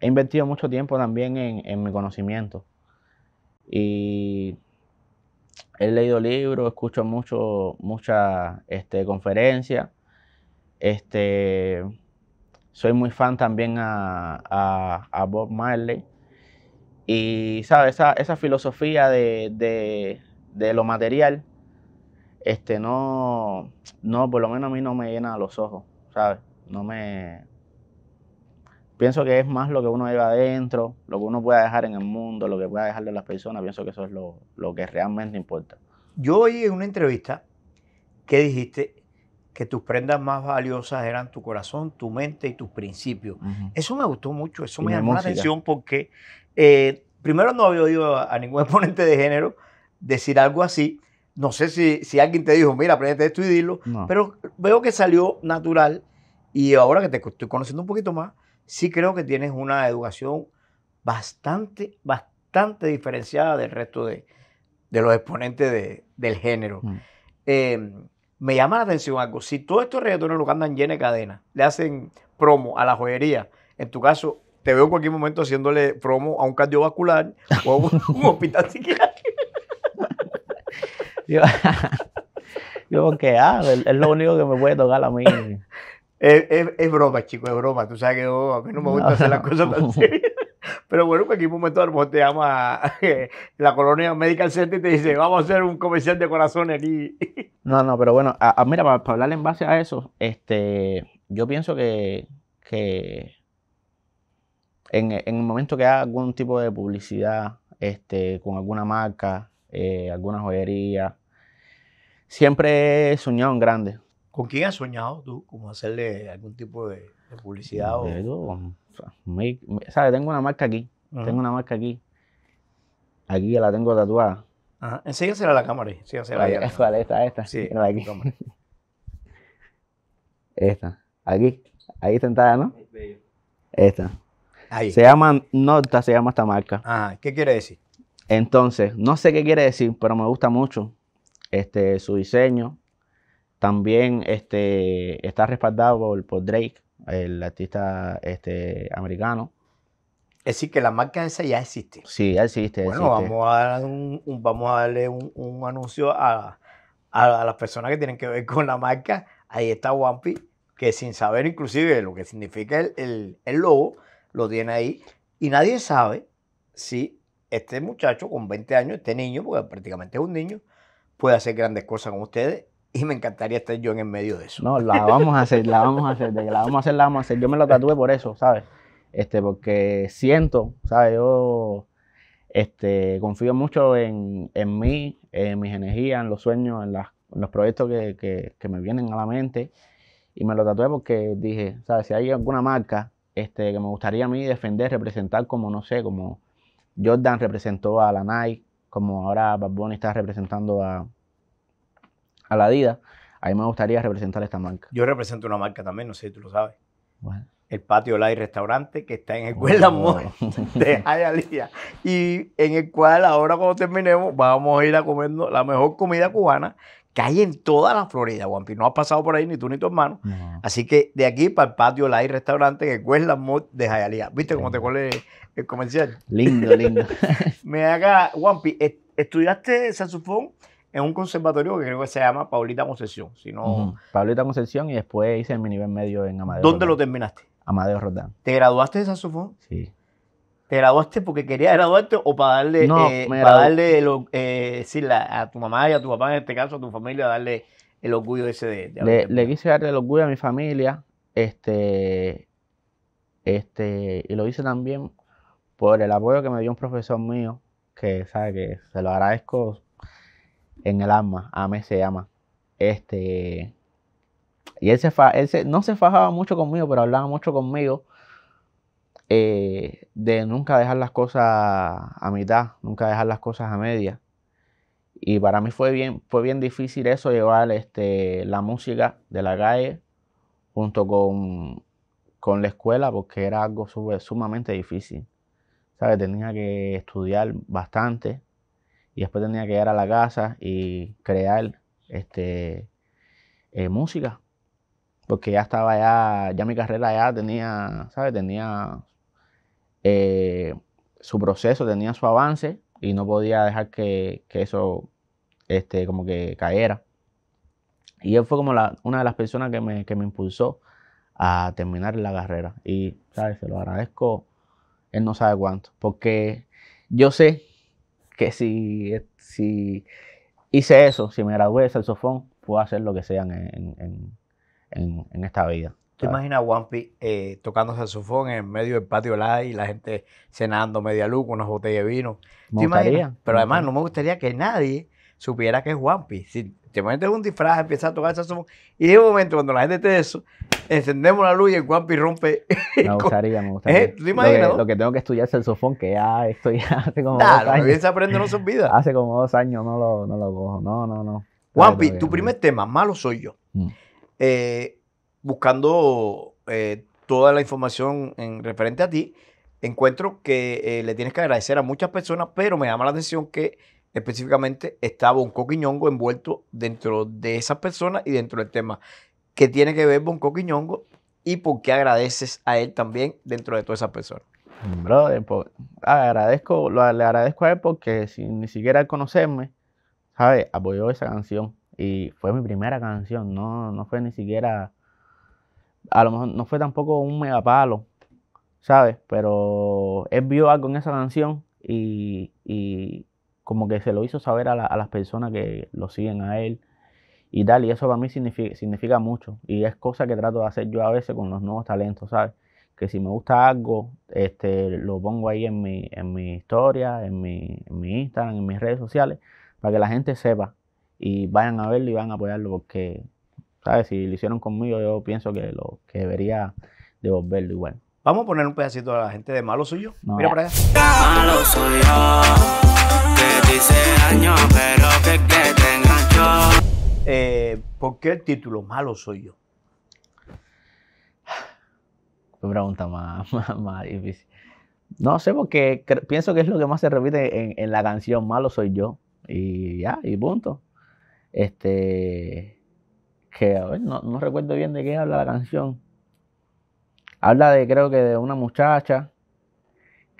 A: he invertido mucho tiempo también en, mi conocimiento. Y he leído libros, escucho mucho, muchas este, conferencias. soy muy fan también a, Bob Marley. Y, ¿sabes? Esa, filosofía de, lo material este no, no, por lo menos a mí no me llena los ojos, ¿sabes? No me... Pienso que es más lo que uno lleva adentro, lo que uno pueda dejar en el mundo, lo que pueda dejarle de las personas, pienso que eso es lo, que realmente importa.
B: Yo oí en una entrevista que dijiste que tus prendas más valiosas eran tu corazón, tu mente y tus principios. Eso me gustó mucho, eso me llamó la atención porque eh, primero no había oído a ningún exponente de género decir algo así, no sé si, si alguien te dijo, mira, aprendete esto y dilo, pero veo que salió natural y ahora que te estoy conociendo un poquito más, sí creo que tienes una educación bastante, bastante diferenciada del resto de, de los exponentes del género. Mm. Em, me llama la atención algo. Si todos estos lo que andan llena de cadena, le hacen promo a la joyería, en tu caso, te veo en cualquier momento haciéndole promo a un cardiovascular o a un, hospital psiquiátrico.
A: Yo, yo es lo único que me puede tocar
B: a mí. Es, broma, chico, es broma. Tú sabes que a mí no me gusta hacer las cosas tan serias. Pero bueno, en un momento a lo te llama la colonia Medical Center y te dice,
A: vamos a hacer un comercial de corazones aquí. No, no, pero bueno, mira, para, hablar en base a eso, este, yo pienso que, en, el momento que haga algún tipo de publicidad este, con alguna marca, eh, alguna joyería, Siempre he soñado en grande. ¿Con quién has
B: soñado tú? ¿Cómo hacerle algún tipo de, publicidad? O...
A: Tengo una marca aquí. Tengo una marca aquí. Aquí la tengo tatuada.
B: Ajá. a la cámara. Sí, a Esta,
A: esta. Sí, aquí. Esta. Aquí. Ahí sentada, ¿no? Esta. Ahí. Se llama Nota, se llama esta marca. Ajá.
B: ¿Qué quiere decir?
A: Entonces, no sé qué quiere decir, pero me gusta mucho este, su diseño. También este, está respaldado por, Drake, el artista este, americano. Es decir, que la marca esa ya existe. Sí, ya existe. Bueno, Vamos,
B: a un, vamos a darle un, anuncio a, las personas que tienen que ver con la marca. Ahí está Wampi, que sin saber inclusive lo que significa el, el, el logo, lo tiene ahí. Y nadie sabe si este muchacho con 20 años, este niño, porque prácticamente es un niño, puede hacer grandes cosas con ustedes y me encantaría estar yo en el medio de eso. No, la vamos a hacer, la vamos
A: a hacer, la vamos a hacer, la vamos a hacer. Yo me lo tatué por eso, ¿sabes? Este, porque siento, ¿sabes? Yo este, confío mucho en, mí, en mis energías, en los sueños, en, los proyectos que, me vienen a la mente. Y me lo tatué porque dije, ¿sabes? Si hay alguna marca este, que me gustaría a mí defender, representar como, no sé, como Jordan representó a la Nike, como ahora Bad está representando a, la Dida a mí me gustaría representar esta marca.
B: Yo represento una marca también, no sé si tú lo sabes. El Patio light Restaurante que está en el Cuerda oh. de Ayala. y en el cual ahora cuando terminemos vamos a ir a comer la mejor comida cubana que hay en toda la Florida, Juanpi. No has pasado por ahí ni tú ni tu hermano. Así que de aquí para el patio la hay restaurante que el mod de Jayalía. ¿Viste cómo te cuele el comercial? Lindo,
A: lindo.
B: Me haga, Juanpi, estudiaste saxofón en un conservatorio que creo que se llama Paulita Concepción. Si no...
A: Paulita Concepción y después hice mi nivel medio en Amadeo. ¿Dónde lo terminaste? Amadeo Rodán.
B: ¿Te graduaste de saxofón? Sí. ¿Te graduaste porque querías graduarte o para darle, eh, para darle eh, decirle a tu mamá y a tu papá, en este caso a tu familia, darle el orgullo ese de...
A: le, quise darle el orgullo a mi familia, este, este, y lo hice también por el apoyo que me dio un profesor mío, que sabe que se lo agradezco en el alma, a mí se llama. Este, y él, se, él no se fajaba mucho conmigo, pero hablaba mucho conmigo eh, de nunca dejar las cosas a mitad, nunca dejar las cosas a media. Y para mí fue bien, fue bien difícil eso, llevar este, la música de la calle junto con, la escuela, porque era algo sumamente difícil. ¿Sabes? Tenía que estudiar bastante y después tenía que ir a la casa y crear este, eh, música. Porque ya estaba ya, ya mi carrera ya tenía, ¿sabes? Tenía eh, su proceso, tenía su avance y no podía dejar que, eso este, como que cayera. Y él fue como una de las personas que me, impulsó a terminar la carrera. Y, ¿sabes? Se lo agradezco, él no sabe cuánto. Porque yo sé que si, si hice eso, si me gradué de sofón puedo hacer lo que sea en esta vida.
B: Tú imaginas a Wampi eh, tocando saxofón en medio del patio live y la gente cenando media luz con unas botellas de vino.
A: ¿Te imaginas? Pero además no
B: me gustaría que nadie supiera que es Wampi. Si te metes un disfraz, empiezas a tocar Salsofón y de un momento cuando la gente te eso, encendemos la luz y el Wampi rompe. Me gustaría,
A: me ¿Eh? gustaría. ¿Eh? ¿Tú te imaginas? Lo que, tengo que estudiar es el saxofón, que ya estoy ya hace como nah, dos lo años. bien se aprende no se olvida. Hace como dos años no lo, no lo cojo. No, no, no. Wampi, tu primer
B: tema, Malo soy yo. Mm. Eh, buscando eh, toda la información en, referente a ti, encuentro que eh, le tienes que agradecer a muchas personas, pero me llama la atención que específicamente está Bonco Quiñongo envuelto dentro de esas personas y dentro del tema. ¿Qué tiene que ver Bonco Quiñongo y por qué agradeces a él también dentro de todas esas personas?
A: Brother, agradezco, le agradezco a él porque sin ni siquiera conocerme, ¿sabes? Apoyó esa canción y fue mi primera canción, no, no fue ni siquiera a lo mejor no fue tampoco un mega palo, ¿sabes? Pero él vio algo en esa canción y, como que se lo hizo saber a, las personas que lo siguen a él y tal. Y eso para mí significa, mucho. Y es cosa que trato de hacer yo a veces con los nuevos talentos, ¿sabes? Que si me gusta algo, este, lo pongo ahí en mi, en mi historia, en mi, en mi Instagram, en mis redes sociales, para que la gente sepa y vayan a verlo y van a apoyarlo porque ¿Sabes? Si lo hicieron conmigo, yo pienso que lo que debería devolverlo igual.
B: Vamos a poner un pedacito a la gente de Malo Suyo.
A: yo. Mira para allá. Malo que dice pero que, te
B: eh, ¿Por qué el título Malo Soy Yo?
A: una pregunta más, difícil. No sé, porque pienso que es lo que más se repite en, en la canción Malo Soy Yo. Y ya, y punto. Este que, a ver, no, recuerdo bien de qué habla la canción. Habla de, creo que de una muchacha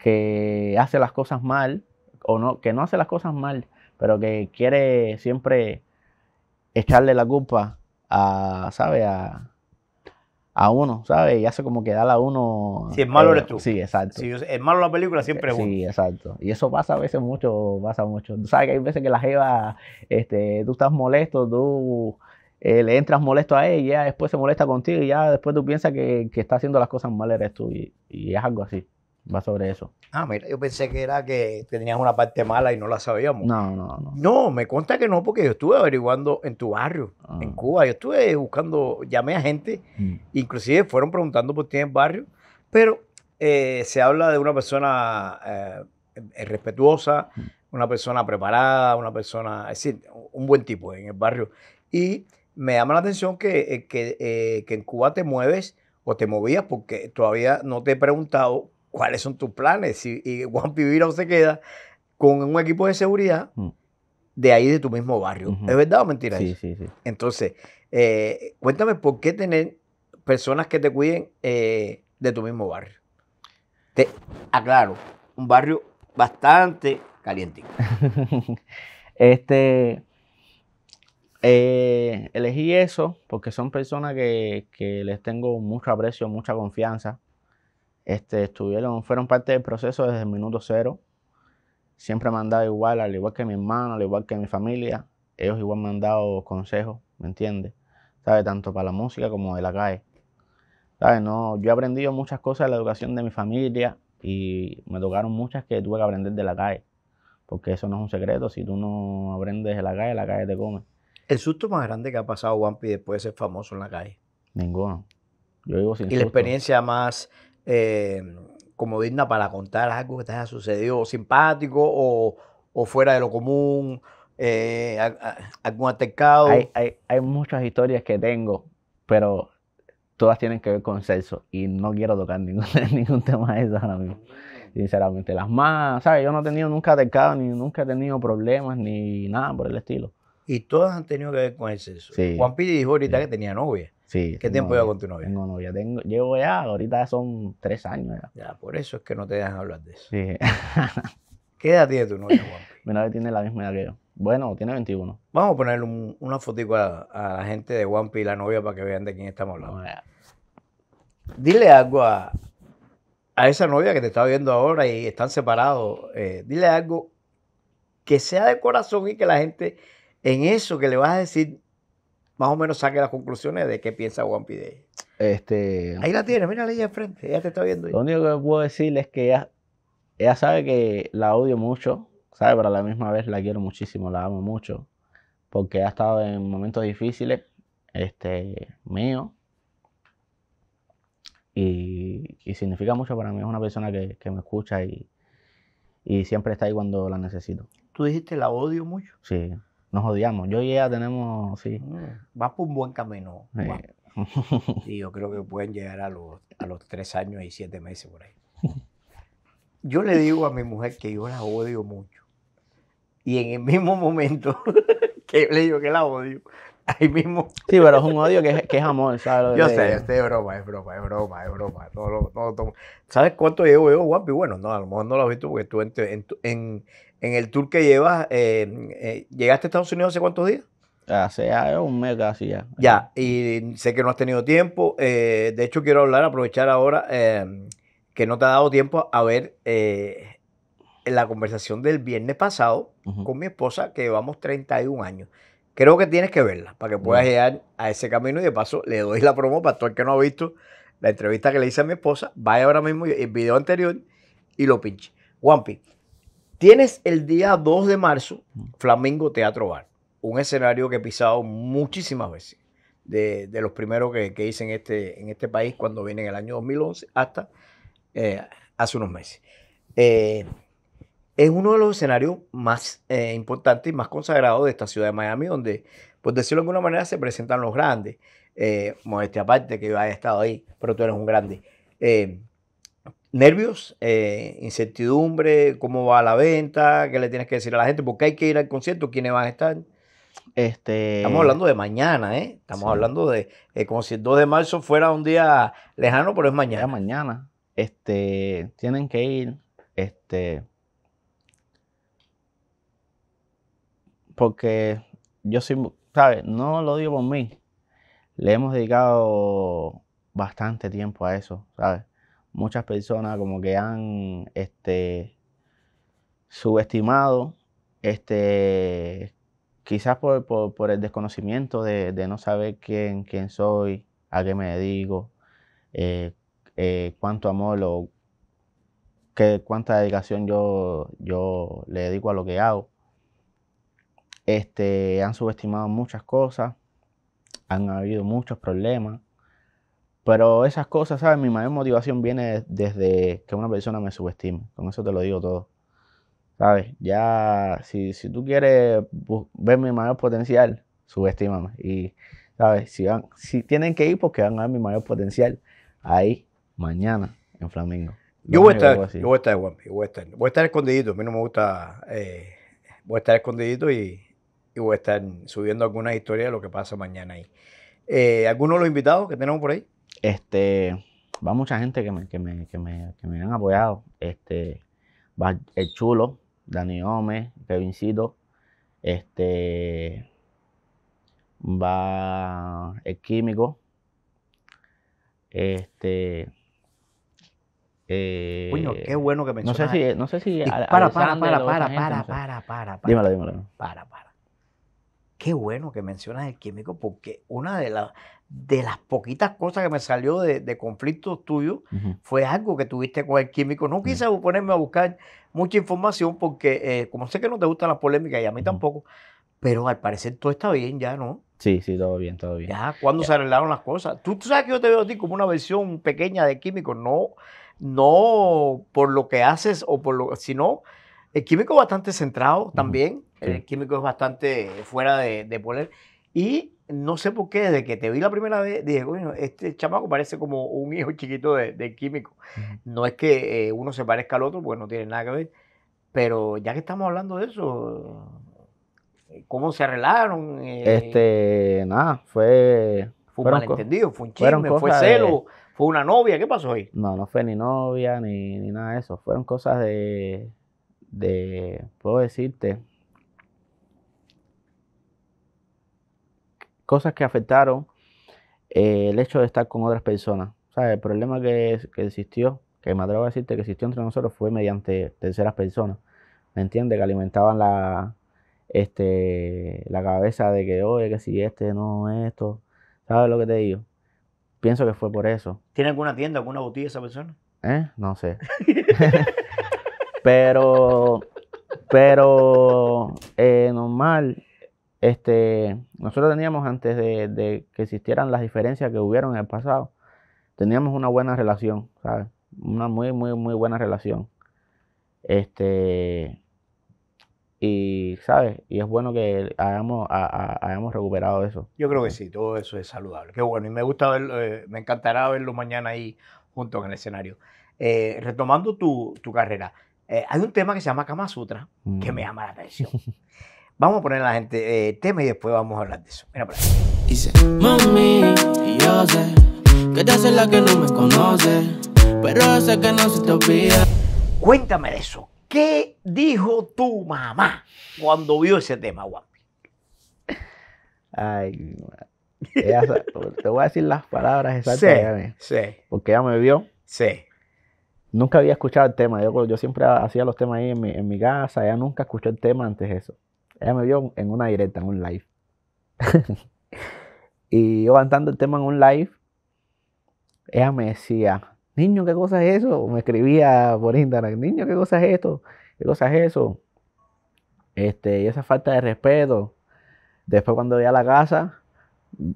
A: que hace las cosas mal, o no, que no hace las cosas mal, pero que quiere siempre echarle la culpa a, ¿sabes? A, uno, ¿sabes? Y hace como que da a uno. Si es malo eh, eres tú. Sí, exacto. Si es
B: malo la película, siempre es uno. Sí,
A: exacto. Y eso pasa a veces mucho, pasa mucho. Tú sabes que hay veces que la jeva, este, tú estás molesto, tú eh, le entras molesto a él y ella después se molesta contigo y ya después tú piensas que, que está haciendo las cosas mal eres tú y, y, es algo así. Va sobre eso.
B: Ah, mira, yo pensé que era que tenías una parte mala y no la sabíamos. No, no, no. No, me cuenta que no, porque yo estuve averiguando en tu barrio, ah. en Cuba. Yo estuve buscando, llamé a gente, mm. inclusive fueron preguntando por ti en el barrio, pero eh, se habla de una persona eh, respetuosa, mm. una persona preparada, una persona, es decir, un buen tipo en el barrio. Y me llama la atención eh, eh, que, en Cuba te mueves o te movías porque todavía no te he preguntado cuáles son tus planes. y Juan Pivira se queda con un equipo de seguridad mm. de ahí de tu mismo barrio. ¿Es verdad o mentira? eso? sí, sí. Entonces, eh, cuéntame por qué tener personas que te cuiden de tu mismo barrio. Te
A: aclaro, un barrio bastante caliente. este, eh, elegí eso porque son personas que, que, les tengo mucho aprecio, mucha confianza. Este, estuvieron, fueron parte del proceso desde el minuto cero. Siempre me han dado igual, al igual que mi hermano, al igual que mi familia. Ellos igual me han dado consejos, ¿me entiendes? Tanto para la música como de la calle. No, yo he aprendido muchas cosas de la educación de mi familia y me tocaron muchas que tuve que aprender de la calle. Porque eso no es un secreto, si tú no aprendes de la calle, la calle te come. El susto más grande que ha pasado Wampi después de ser famoso en la calle. Ninguno. Yo digo sin Y la
B: experiencia más eh, como digna para contar algo que te haya sucedido simpático o, fuera de lo común, eh, algún atentado. Hay,
A: hay, hay muchas historias que tengo, pero todas tienen que ver con sexo y no quiero tocar ningún, tema de esas ahora mismo. Sinceramente, las más, ¿sabes? Yo no he tenido nunca atentado ni nunca he tenido problemas, ni nada por el estilo. Y todas han tenido que ver con el sexo. Sí. Juan dijo ahorita que tenía novia. Sí, ¿Qué tiempo lleva con tu novia? Tengo novia. llevo ya, ahorita son tres años ya. por eso es que no te dejan hablar de eso. Sí. ¿Qué edad tiene tu novia, Juan? Mi novia tiene la misma edad que yo. Bueno, tiene 21.
B: Vamos a ponerle una fotico a, la gente de Juan y la novia para que vean de quién estamos hablando. Dile algo a, esa novia que te está viendo ahora y están separados. Eh, dile algo que sea de corazón y que la gente en eso que le vas a decir, más o menos saque las conclusiones de qué piensa Juan de
A: Este, ahí
B: la tienes, mírale ella enfrente, ella te está viendo.
A: Lo único que puedo decirle es que ella, ella sabe que la odio mucho, sabe, pero a la misma vez la quiero muchísimo, la amo mucho, porque ha estado en momentos difíciles, este, mío, y, y significa mucho para mí, es una persona que, que me escucha y, y siempre está ahí cuando la necesito. ¿Tú dijiste la odio mucho? Sí nos odiamos. Yo y ella tenemos, sí. Mm, va por un buen camino.
B: Y yo creo que pueden llegar a los, a los tres años y siete meses por ahí. Yo le digo a mi mujer que yo la odio mucho. Y en el mismo momento que le digo que la odio,
A: ahí mismo. Sí, pero es un odio que es, que es amor, ¿sabes? yo sé, yo es
B: broma, es broma, es broma, es broma. ¿Sabes cuánto llevo yo, y Bueno, no, a lo mejor no lo has visto porque tú en, en, en el tour que llevas, eh, eh, ¿llegaste
A: a Estados Unidos hace cuántos días? Hace ah, un mes casi ya.
B: Ya, y sé que no has tenido tiempo. Eh, de hecho, quiero hablar, aprovechar ahora que no te ha dado tiempo a ver la conversación del viernes pasado con mi esposa, que llevamos 31 años. Creo que tienes que verla para que puedas llegar a ese camino y de paso le doy la promo para todo el que no ha visto la entrevista que le hice a mi esposa. Vaya ahora mismo el video anterior y lo pinche. Juanpi, Tienes el día 2 de marzo, mm. Flamingo Teatro Bar, un escenario que he pisado muchísimas veces, de, los primeros que, hice en este, en este país cuando vine en el año 2011 hasta eh, hace unos meses. Eh, es uno de los escenarios más eh, importantes y más consagrados de esta ciudad de Miami, donde, por decirlo de alguna manera, se presentan los grandes. modestia aparte, que yo haya estado ahí, pero tú eres un grande nervios, eh, incertidumbre, cómo va la venta, qué le tienes que decir a la gente, porque hay que ir al concierto, quiénes van a estar. Este... Estamos hablando de mañana, ¿eh? Estamos hablando de eh, como si el 2 de
A: marzo fuera un día lejano, pero es mañana. mañana. Este, tienen que ir, este, porque yo sí, ¿sabes? No lo digo por mí. Le hemos dedicado bastante tiempo a eso, ¿sabes? muchas personas como que han este, subestimado, este, quizás por, el desconocimiento de, no saber quién, quién soy, a qué me dedico, eh, eh, cuánto amor o qué, cuánta dedicación yo, yo le dedico a lo que hago. Este, han subestimado muchas cosas, han habido muchos problemas pero esas cosas, ¿sabes? Mi mayor motivación viene desde que una persona me subestime. Con eso te lo digo todo. ¿Sabes? Ya, si, si tú quieres ver mi mayor potencial, subestímame. Y, ¿sabes? Si, si tienen que ir, porque pues van a ver mi mayor potencial ahí, mañana, en Flamengo. yo voy, a estar, yo
B: voy a estar, voy a estar. escondidito, a mí no me gusta. Eh, voy a estar escondidito y, voy a estar subiendo algunas historias de lo que pasa mañana ahí. Eh, ¿Alguno de los invitados que tenemos
A: por ahí? Este, va mucha gente que me, que me, que me, que me han apoyado. Este, va el chulo, Dani Gómez, Kevincito, este, va el químico, este, eh, qué bueno que me No sé si, no sé si. Para, para, para, para, para, para, para, para, Dímelo, dímelo. Para, para.
B: Qué bueno que mencionas el químico, porque una de, de las poquitas cosas que me salió de, de conflictos tuyos fue algo que tuviste con el químico. No quise ponerme a buscar mucha información, porque eh, como sé que no te gustan las polémicas y a mí tampoco, pero al parecer todo está bien ya, ¿no?
A: Sí, sí, todo bien, todo bien. Ya,
B: cuando se arreglaron las cosas? ¿Tú, sabes que yo te veo a ti como una versión pequeña de químico, no, no por lo que haces o por lo, sino el químico bastante centrado también el eh, químico es bastante fuera de, de Y no sé por qué, desde que te vi la primera vez, dije, bueno este chamaco parece como un hijo chiquito de, químico. No es que eh, uno se parezca al otro, pues no tiene nada que ver. Pero ya que estamos hablando de eso, eh, ¿cómo se arreglaron?
A: este, nada, fue. Fue un malentendido, fue un chisme, fue celo,
B: fue una novia, ¿qué pasó ahí?
A: No, no fue ni novia ni, nada de eso. Fueron cosas de. de. puedo decirte, cosas que afectaron eh, el hecho de estar con otras personas. O el problema que, existió, que me atrevo a decirte que existió entre nosotros, fue mediante terceras personas. ¿Me entiendes? Que alimentaban la, este, la cabeza de que, oye, que si este no, esto. ¿Sabes lo que te digo? Pienso que fue por eso.
B: ¿Tiene alguna tienda, alguna botella esa persona?
A: ¿Eh? No sé. pero, pero, eh, normal, este, nosotros teníamos, antes de, que existieran las diferencias que hubieron en el pasado, teníamos una buena relación, ¿sabes? Una muy, muy, muy buena relación. Este, y, ¿sabes? Y es bueno que hayamos, a, recuperado eso.
B: Yo creo que sí, todo eso es saludable. Qué bueno, y me gusta eh, me encantará verlo mañana ahí junto en el escenario. Eh, retomando tu, tu carrera, eh, hay un tema que se llama Kama Sutra que me mm. llama la atención. Vamos a poner la gente eh, tema y después vamos a hablar de eso. Mira por Dice, mami, yo sé que te haces la que no me conoce, pero sé que no se te olvida. Cuéntame de eso. ¿Qué dijo tu mamá cuando vio ese tema, guapi?
A: Ay, te voy a decir las palabras exactas. Sí, Porque ella me vio. Sí. Nunca había escuchado el tema. Yo, yo siempre hacía los temas ahí en mi, en mi casa. Ella nunca escuchó el tema antes de eso. Ella me vio en una directa, en un live. y yo cantando el tema en un live, ella me decía, niño, ¿qué cosa es eso? Me escribía por Instagram, niño, ¿qué cosa es esto? ¿Qué cosa es eso? Este, y esa falta de respeto. Después cuando voy a la casa,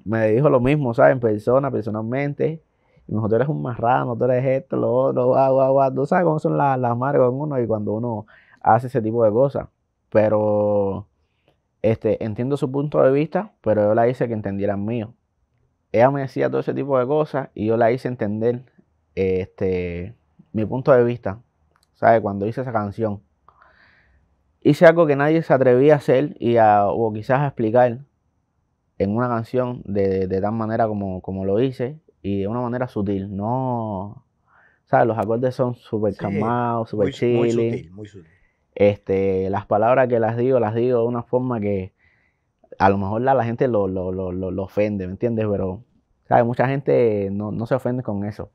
A: me dijo lo mismo, ¿sabes? En persona, personalmente. Y me dijo, tú eres un marrano, tú eres esto, lo otro, guau, guau, guau. Tú sabes cómo son las, las marcas en uno y cuando uno hace ese tipo de cosas. Pero este, entiendo su punto de vista, pero yo la hice que entendieran mío. Ella me decía todo ese tipo de cosas y yo la hice entender este, mi punto de vista, ¿sabes? Cuando hice esa canción. Hice algo que nadie se atrevía a hacer y o quizás a explicar en una canción de, tal manera como, lo hice y de una manera sutil. No, ¿sabes? Los acordes son súper calmados, súper chill. Muy sutil, muy sutil. Este, las palabras que las digo, las digo de una forma que a lo mejor la, gente lo, ofende, ¿me entiendes? Pero, ¿sabes? Mucha gente no, se ofende con eso.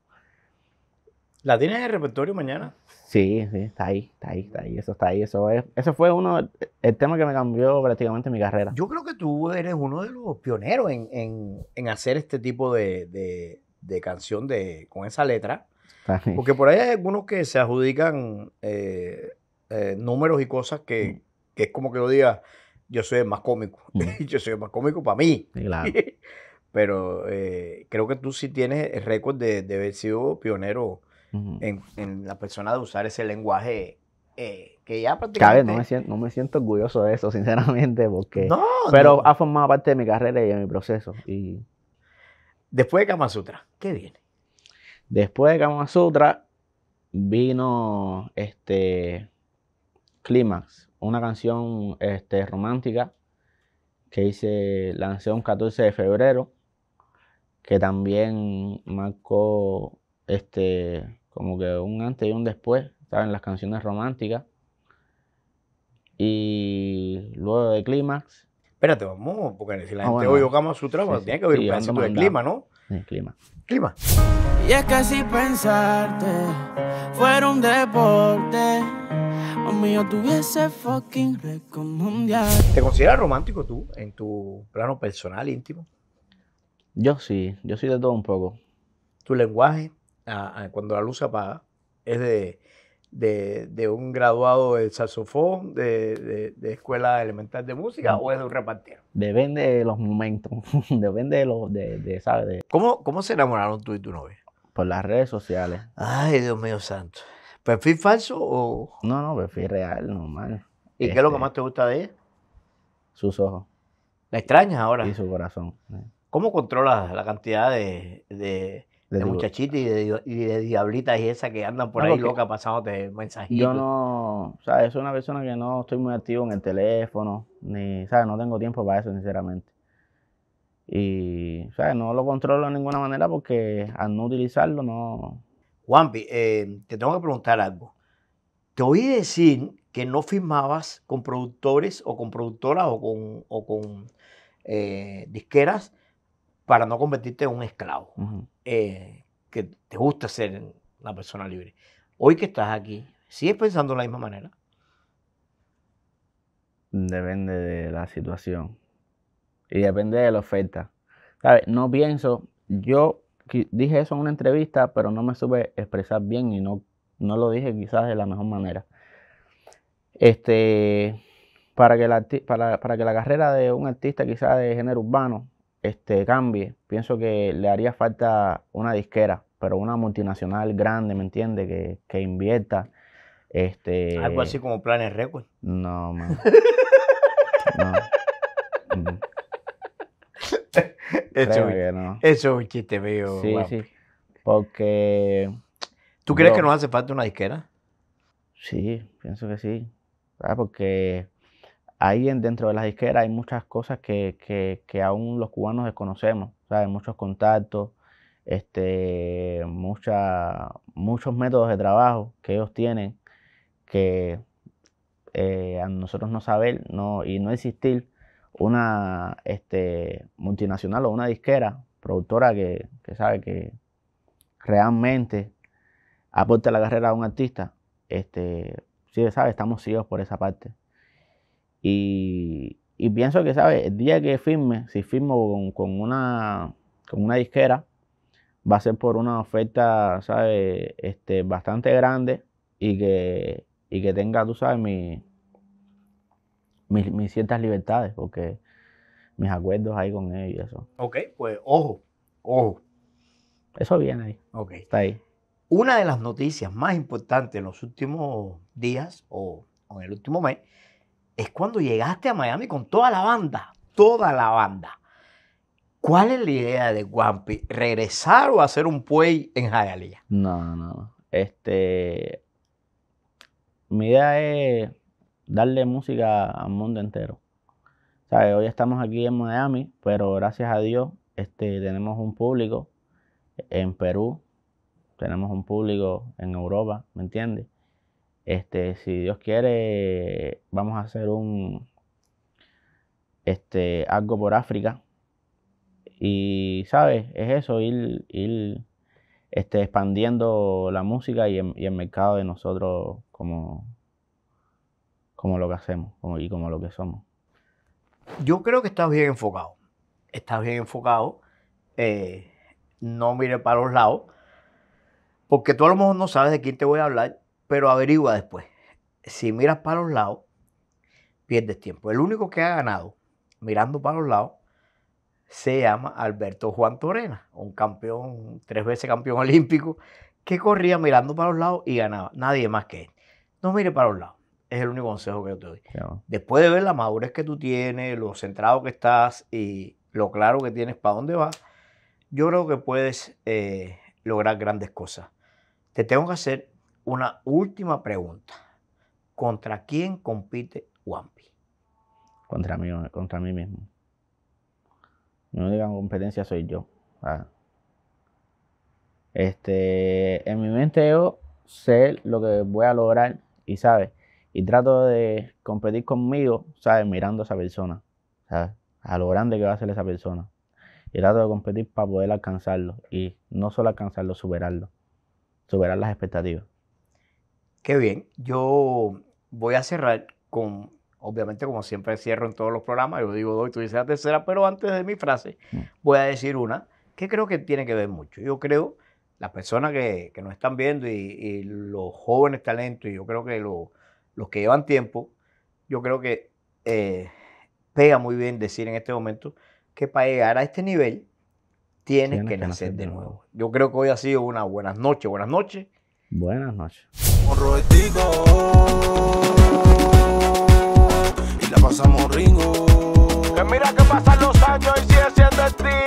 B: ¿La tienes en el repertorio mañana?
A: Sí, sí, está ahí, está ahí, está ahí, eso está ahí, eso fue uno, el tema que me cambió prácticamente mi carrera. Yo
B: creo que tú eres uno de los pioneros en, hacer este tipo de, canción de, con esa letra, porque por ahí hay algunos que se adjudican eh, eh, números y cosas que, mm. es como que lo diga, yo soy el más cómico. Mm. yo soy el más cómico para mí. Claro. Pero eh, creo que tú sí tienes el récord de, haber sido pionero en, la persona de usar ese lenguaje eh, que ya prácticamente...
A: Cabe, no me, siento, orgulloso de eso, sinceramente, porque... No, pero ha formado parte de mi carrera y de mi proceso. Y... Después de Kama Sutra, ¿qué viene? Después de Kama Sutra vino este Clímax, una canción este, romántica que hice, lancé un 14 de febrero, que también marcó este, como que un antes y un después, ¿saben? Las canciones románticas. Y luego de Clímax. Espérate,
B: vamos, porque si
A: la ah, gente hoy tocamos su trabajo, tiene que oír un pedacito de clima, ¿no? clima. Clima. Y es que pensarte fuera un deporte Mami, yo tuviese fucking récord ¿Te
B: consideras romántico tú en tu plano personal, íntimo? Yo sí, yo sí de todo un poco. Tu lenguaje, cuando la luz apaga, es de, de, un graduado de saxofón, de, escuela elemental de música, mm. o es de un
A: repartidor? Depende de los momentos, depende de los, de, ¿Cómo, ¿Cómo se enamoraron tú y tu novia? Por las redes sociales. Ay, Dios mío santo. ¿Perfil falso o...? No, no, perfil real, normal. ¿Y qué es lo que este, más te gusta de ella? Sus ojos. ¿La extrañas ahora? Y su corazón.
B: ¿Cómo controlas la cantidad de, de, de, muchachitas
A: y de, diablitas y esas que andan por ahí locas
B: pasándote mensajitos? Yo
A: no, o sea, es una persona que no estoy muy activo en el teléfono, ni, ¿sabes? No tengo tiempo para eso, sinceramente. Y, O sea, No lo controlo de ninguna manera porque al no utilizarlo no, Juanpi, eh, te tengo que preguntar algo.
B: Te oí decir que no firmabas con productores o con productoras o con, con eh, disqueras para no convertirte en un esclavo, eh, que te gusta ser una persona libre. Hoy que estás aquí, ¿sigues pensando de la misma manera?
A: Depende de la situación y depende de la oferta. No pienso, yo dije eso en una entrevista, pero no me supe expresar bien y no, no lo dije quizás de la mejor manera. Este, para, que la, para, para que la carrera de un artista quizás de género urbano este, cambie, pienso que le haría falta una disquera, pero una multinacional grande, ¿me entiende Que, que, invierta. Este, Algo así como Planes Records. No, no
B: eso, es un chiste veo Sí, sí.
A: Porque. ¿Tú crees que nos hace
B: falta una disquera?
A: Sí, pienso que sí. Ah, porque ahí dentro de las disqueras hay muchas cosas que, aún los cubanos desconocemos. hay Muchos contactos, este, muchos métodos de trabajo que ellos tienen que eh, a nosotros no saber no, y no existir, una este, multinacional o una disquera, productora que, sabe que realmente aporte la carrera a un artista, este, sí, sabe, estamos ciegos por esa parte. Y, pienso que, El día que firme, si firmo con, una, con una disquera, va a ser por una oferta, Este, bastante grande y que, y que tenga, tú sabes, mi, mis, ciertas libertades, porque mis acuerdos ahí con ellos eso.
B: Ok, pues ojo, ojo. Eso viene ahí. Ok. Está ahí. Una de las noticias más importantes en los últimos días o, en el último mes es cuando llegaste a Miami con toda la banda, toda la banda. ¿Cuál es la idea de Guampi? ¿Regresar o hacer un puey en Jagalía?
A: No, no, no. Este, mi idea es darle música al mundo entero. ¿Sabes? Hoy estamos aquí en Miami, pero gracias a Dios este, tenemos un público en Perú, tenemos un público en Europa, ¿me entiendes? Este, si Dios quiere, vamos a hacer un este, algo por África. Y, ¿sabes? Es eso, ir, ir este, expandiendo la música y el mercado de nosotros como, como lo que hacemos y como lo que somos. Yo
B: creo que estás bien enfocado. Estás bien enfocado. Eh, no mire para los lados. Porque tú a lo mejor no sabes de quién te voy a hablar, pero averigua después. Si miras para los lados, pierdes tiempo. El único que ha ganado mirando para los lados se llama Alberto Juan Torena, un campeón, tres veces campeón olímpico, que corría mirando para los lados y ganaba. Nadie más que él. No mire para los lados es el único consejo que yo te doy. Después de ver la madurez que tú tienes, lo centrado que estás y lo claro que tienes para dónde vas, yo creo que puedes eh, lograr grandes cosas. Te tengo que hacer una última pregunta. ¿Contra quién compite Wampi?
A: Contra mí, contra mí mismo. Mi única competencia soy yo. Ah. Este, en mi mente yo sé lo que voy a lograr y sabes, y trato de competir conmigo, ¿sabes? Mirando a esa persona, ¿sabes? A lo grande que va a ser esa persona. Y trato de competir para poder alcanzarlo y no solo alcanzarlo, superarlo, superar las expectativas.
B: Qué bien, yo voy a cerrar con, obviamente como siempre cierro en todos los programas, yo digo doy, tú dices la tercera, pero antes de mi frase mm. voy a decir una que creo que tiene que ver mucho. Yo creo, las personas que, nos están viendo y, y los jóvenes talentos, y yo creo que los los que llevan tiempo, yo creo que eh, pega muy bien decir en este momento que para llegar a este nivel tienes, que, nacer, de, nuevo. Yo creo que hoy ha sido una buenas noches, buenas noches.
A: Buenas noches. y la pasamos ringo. mira que pasan los años y sigue siendo el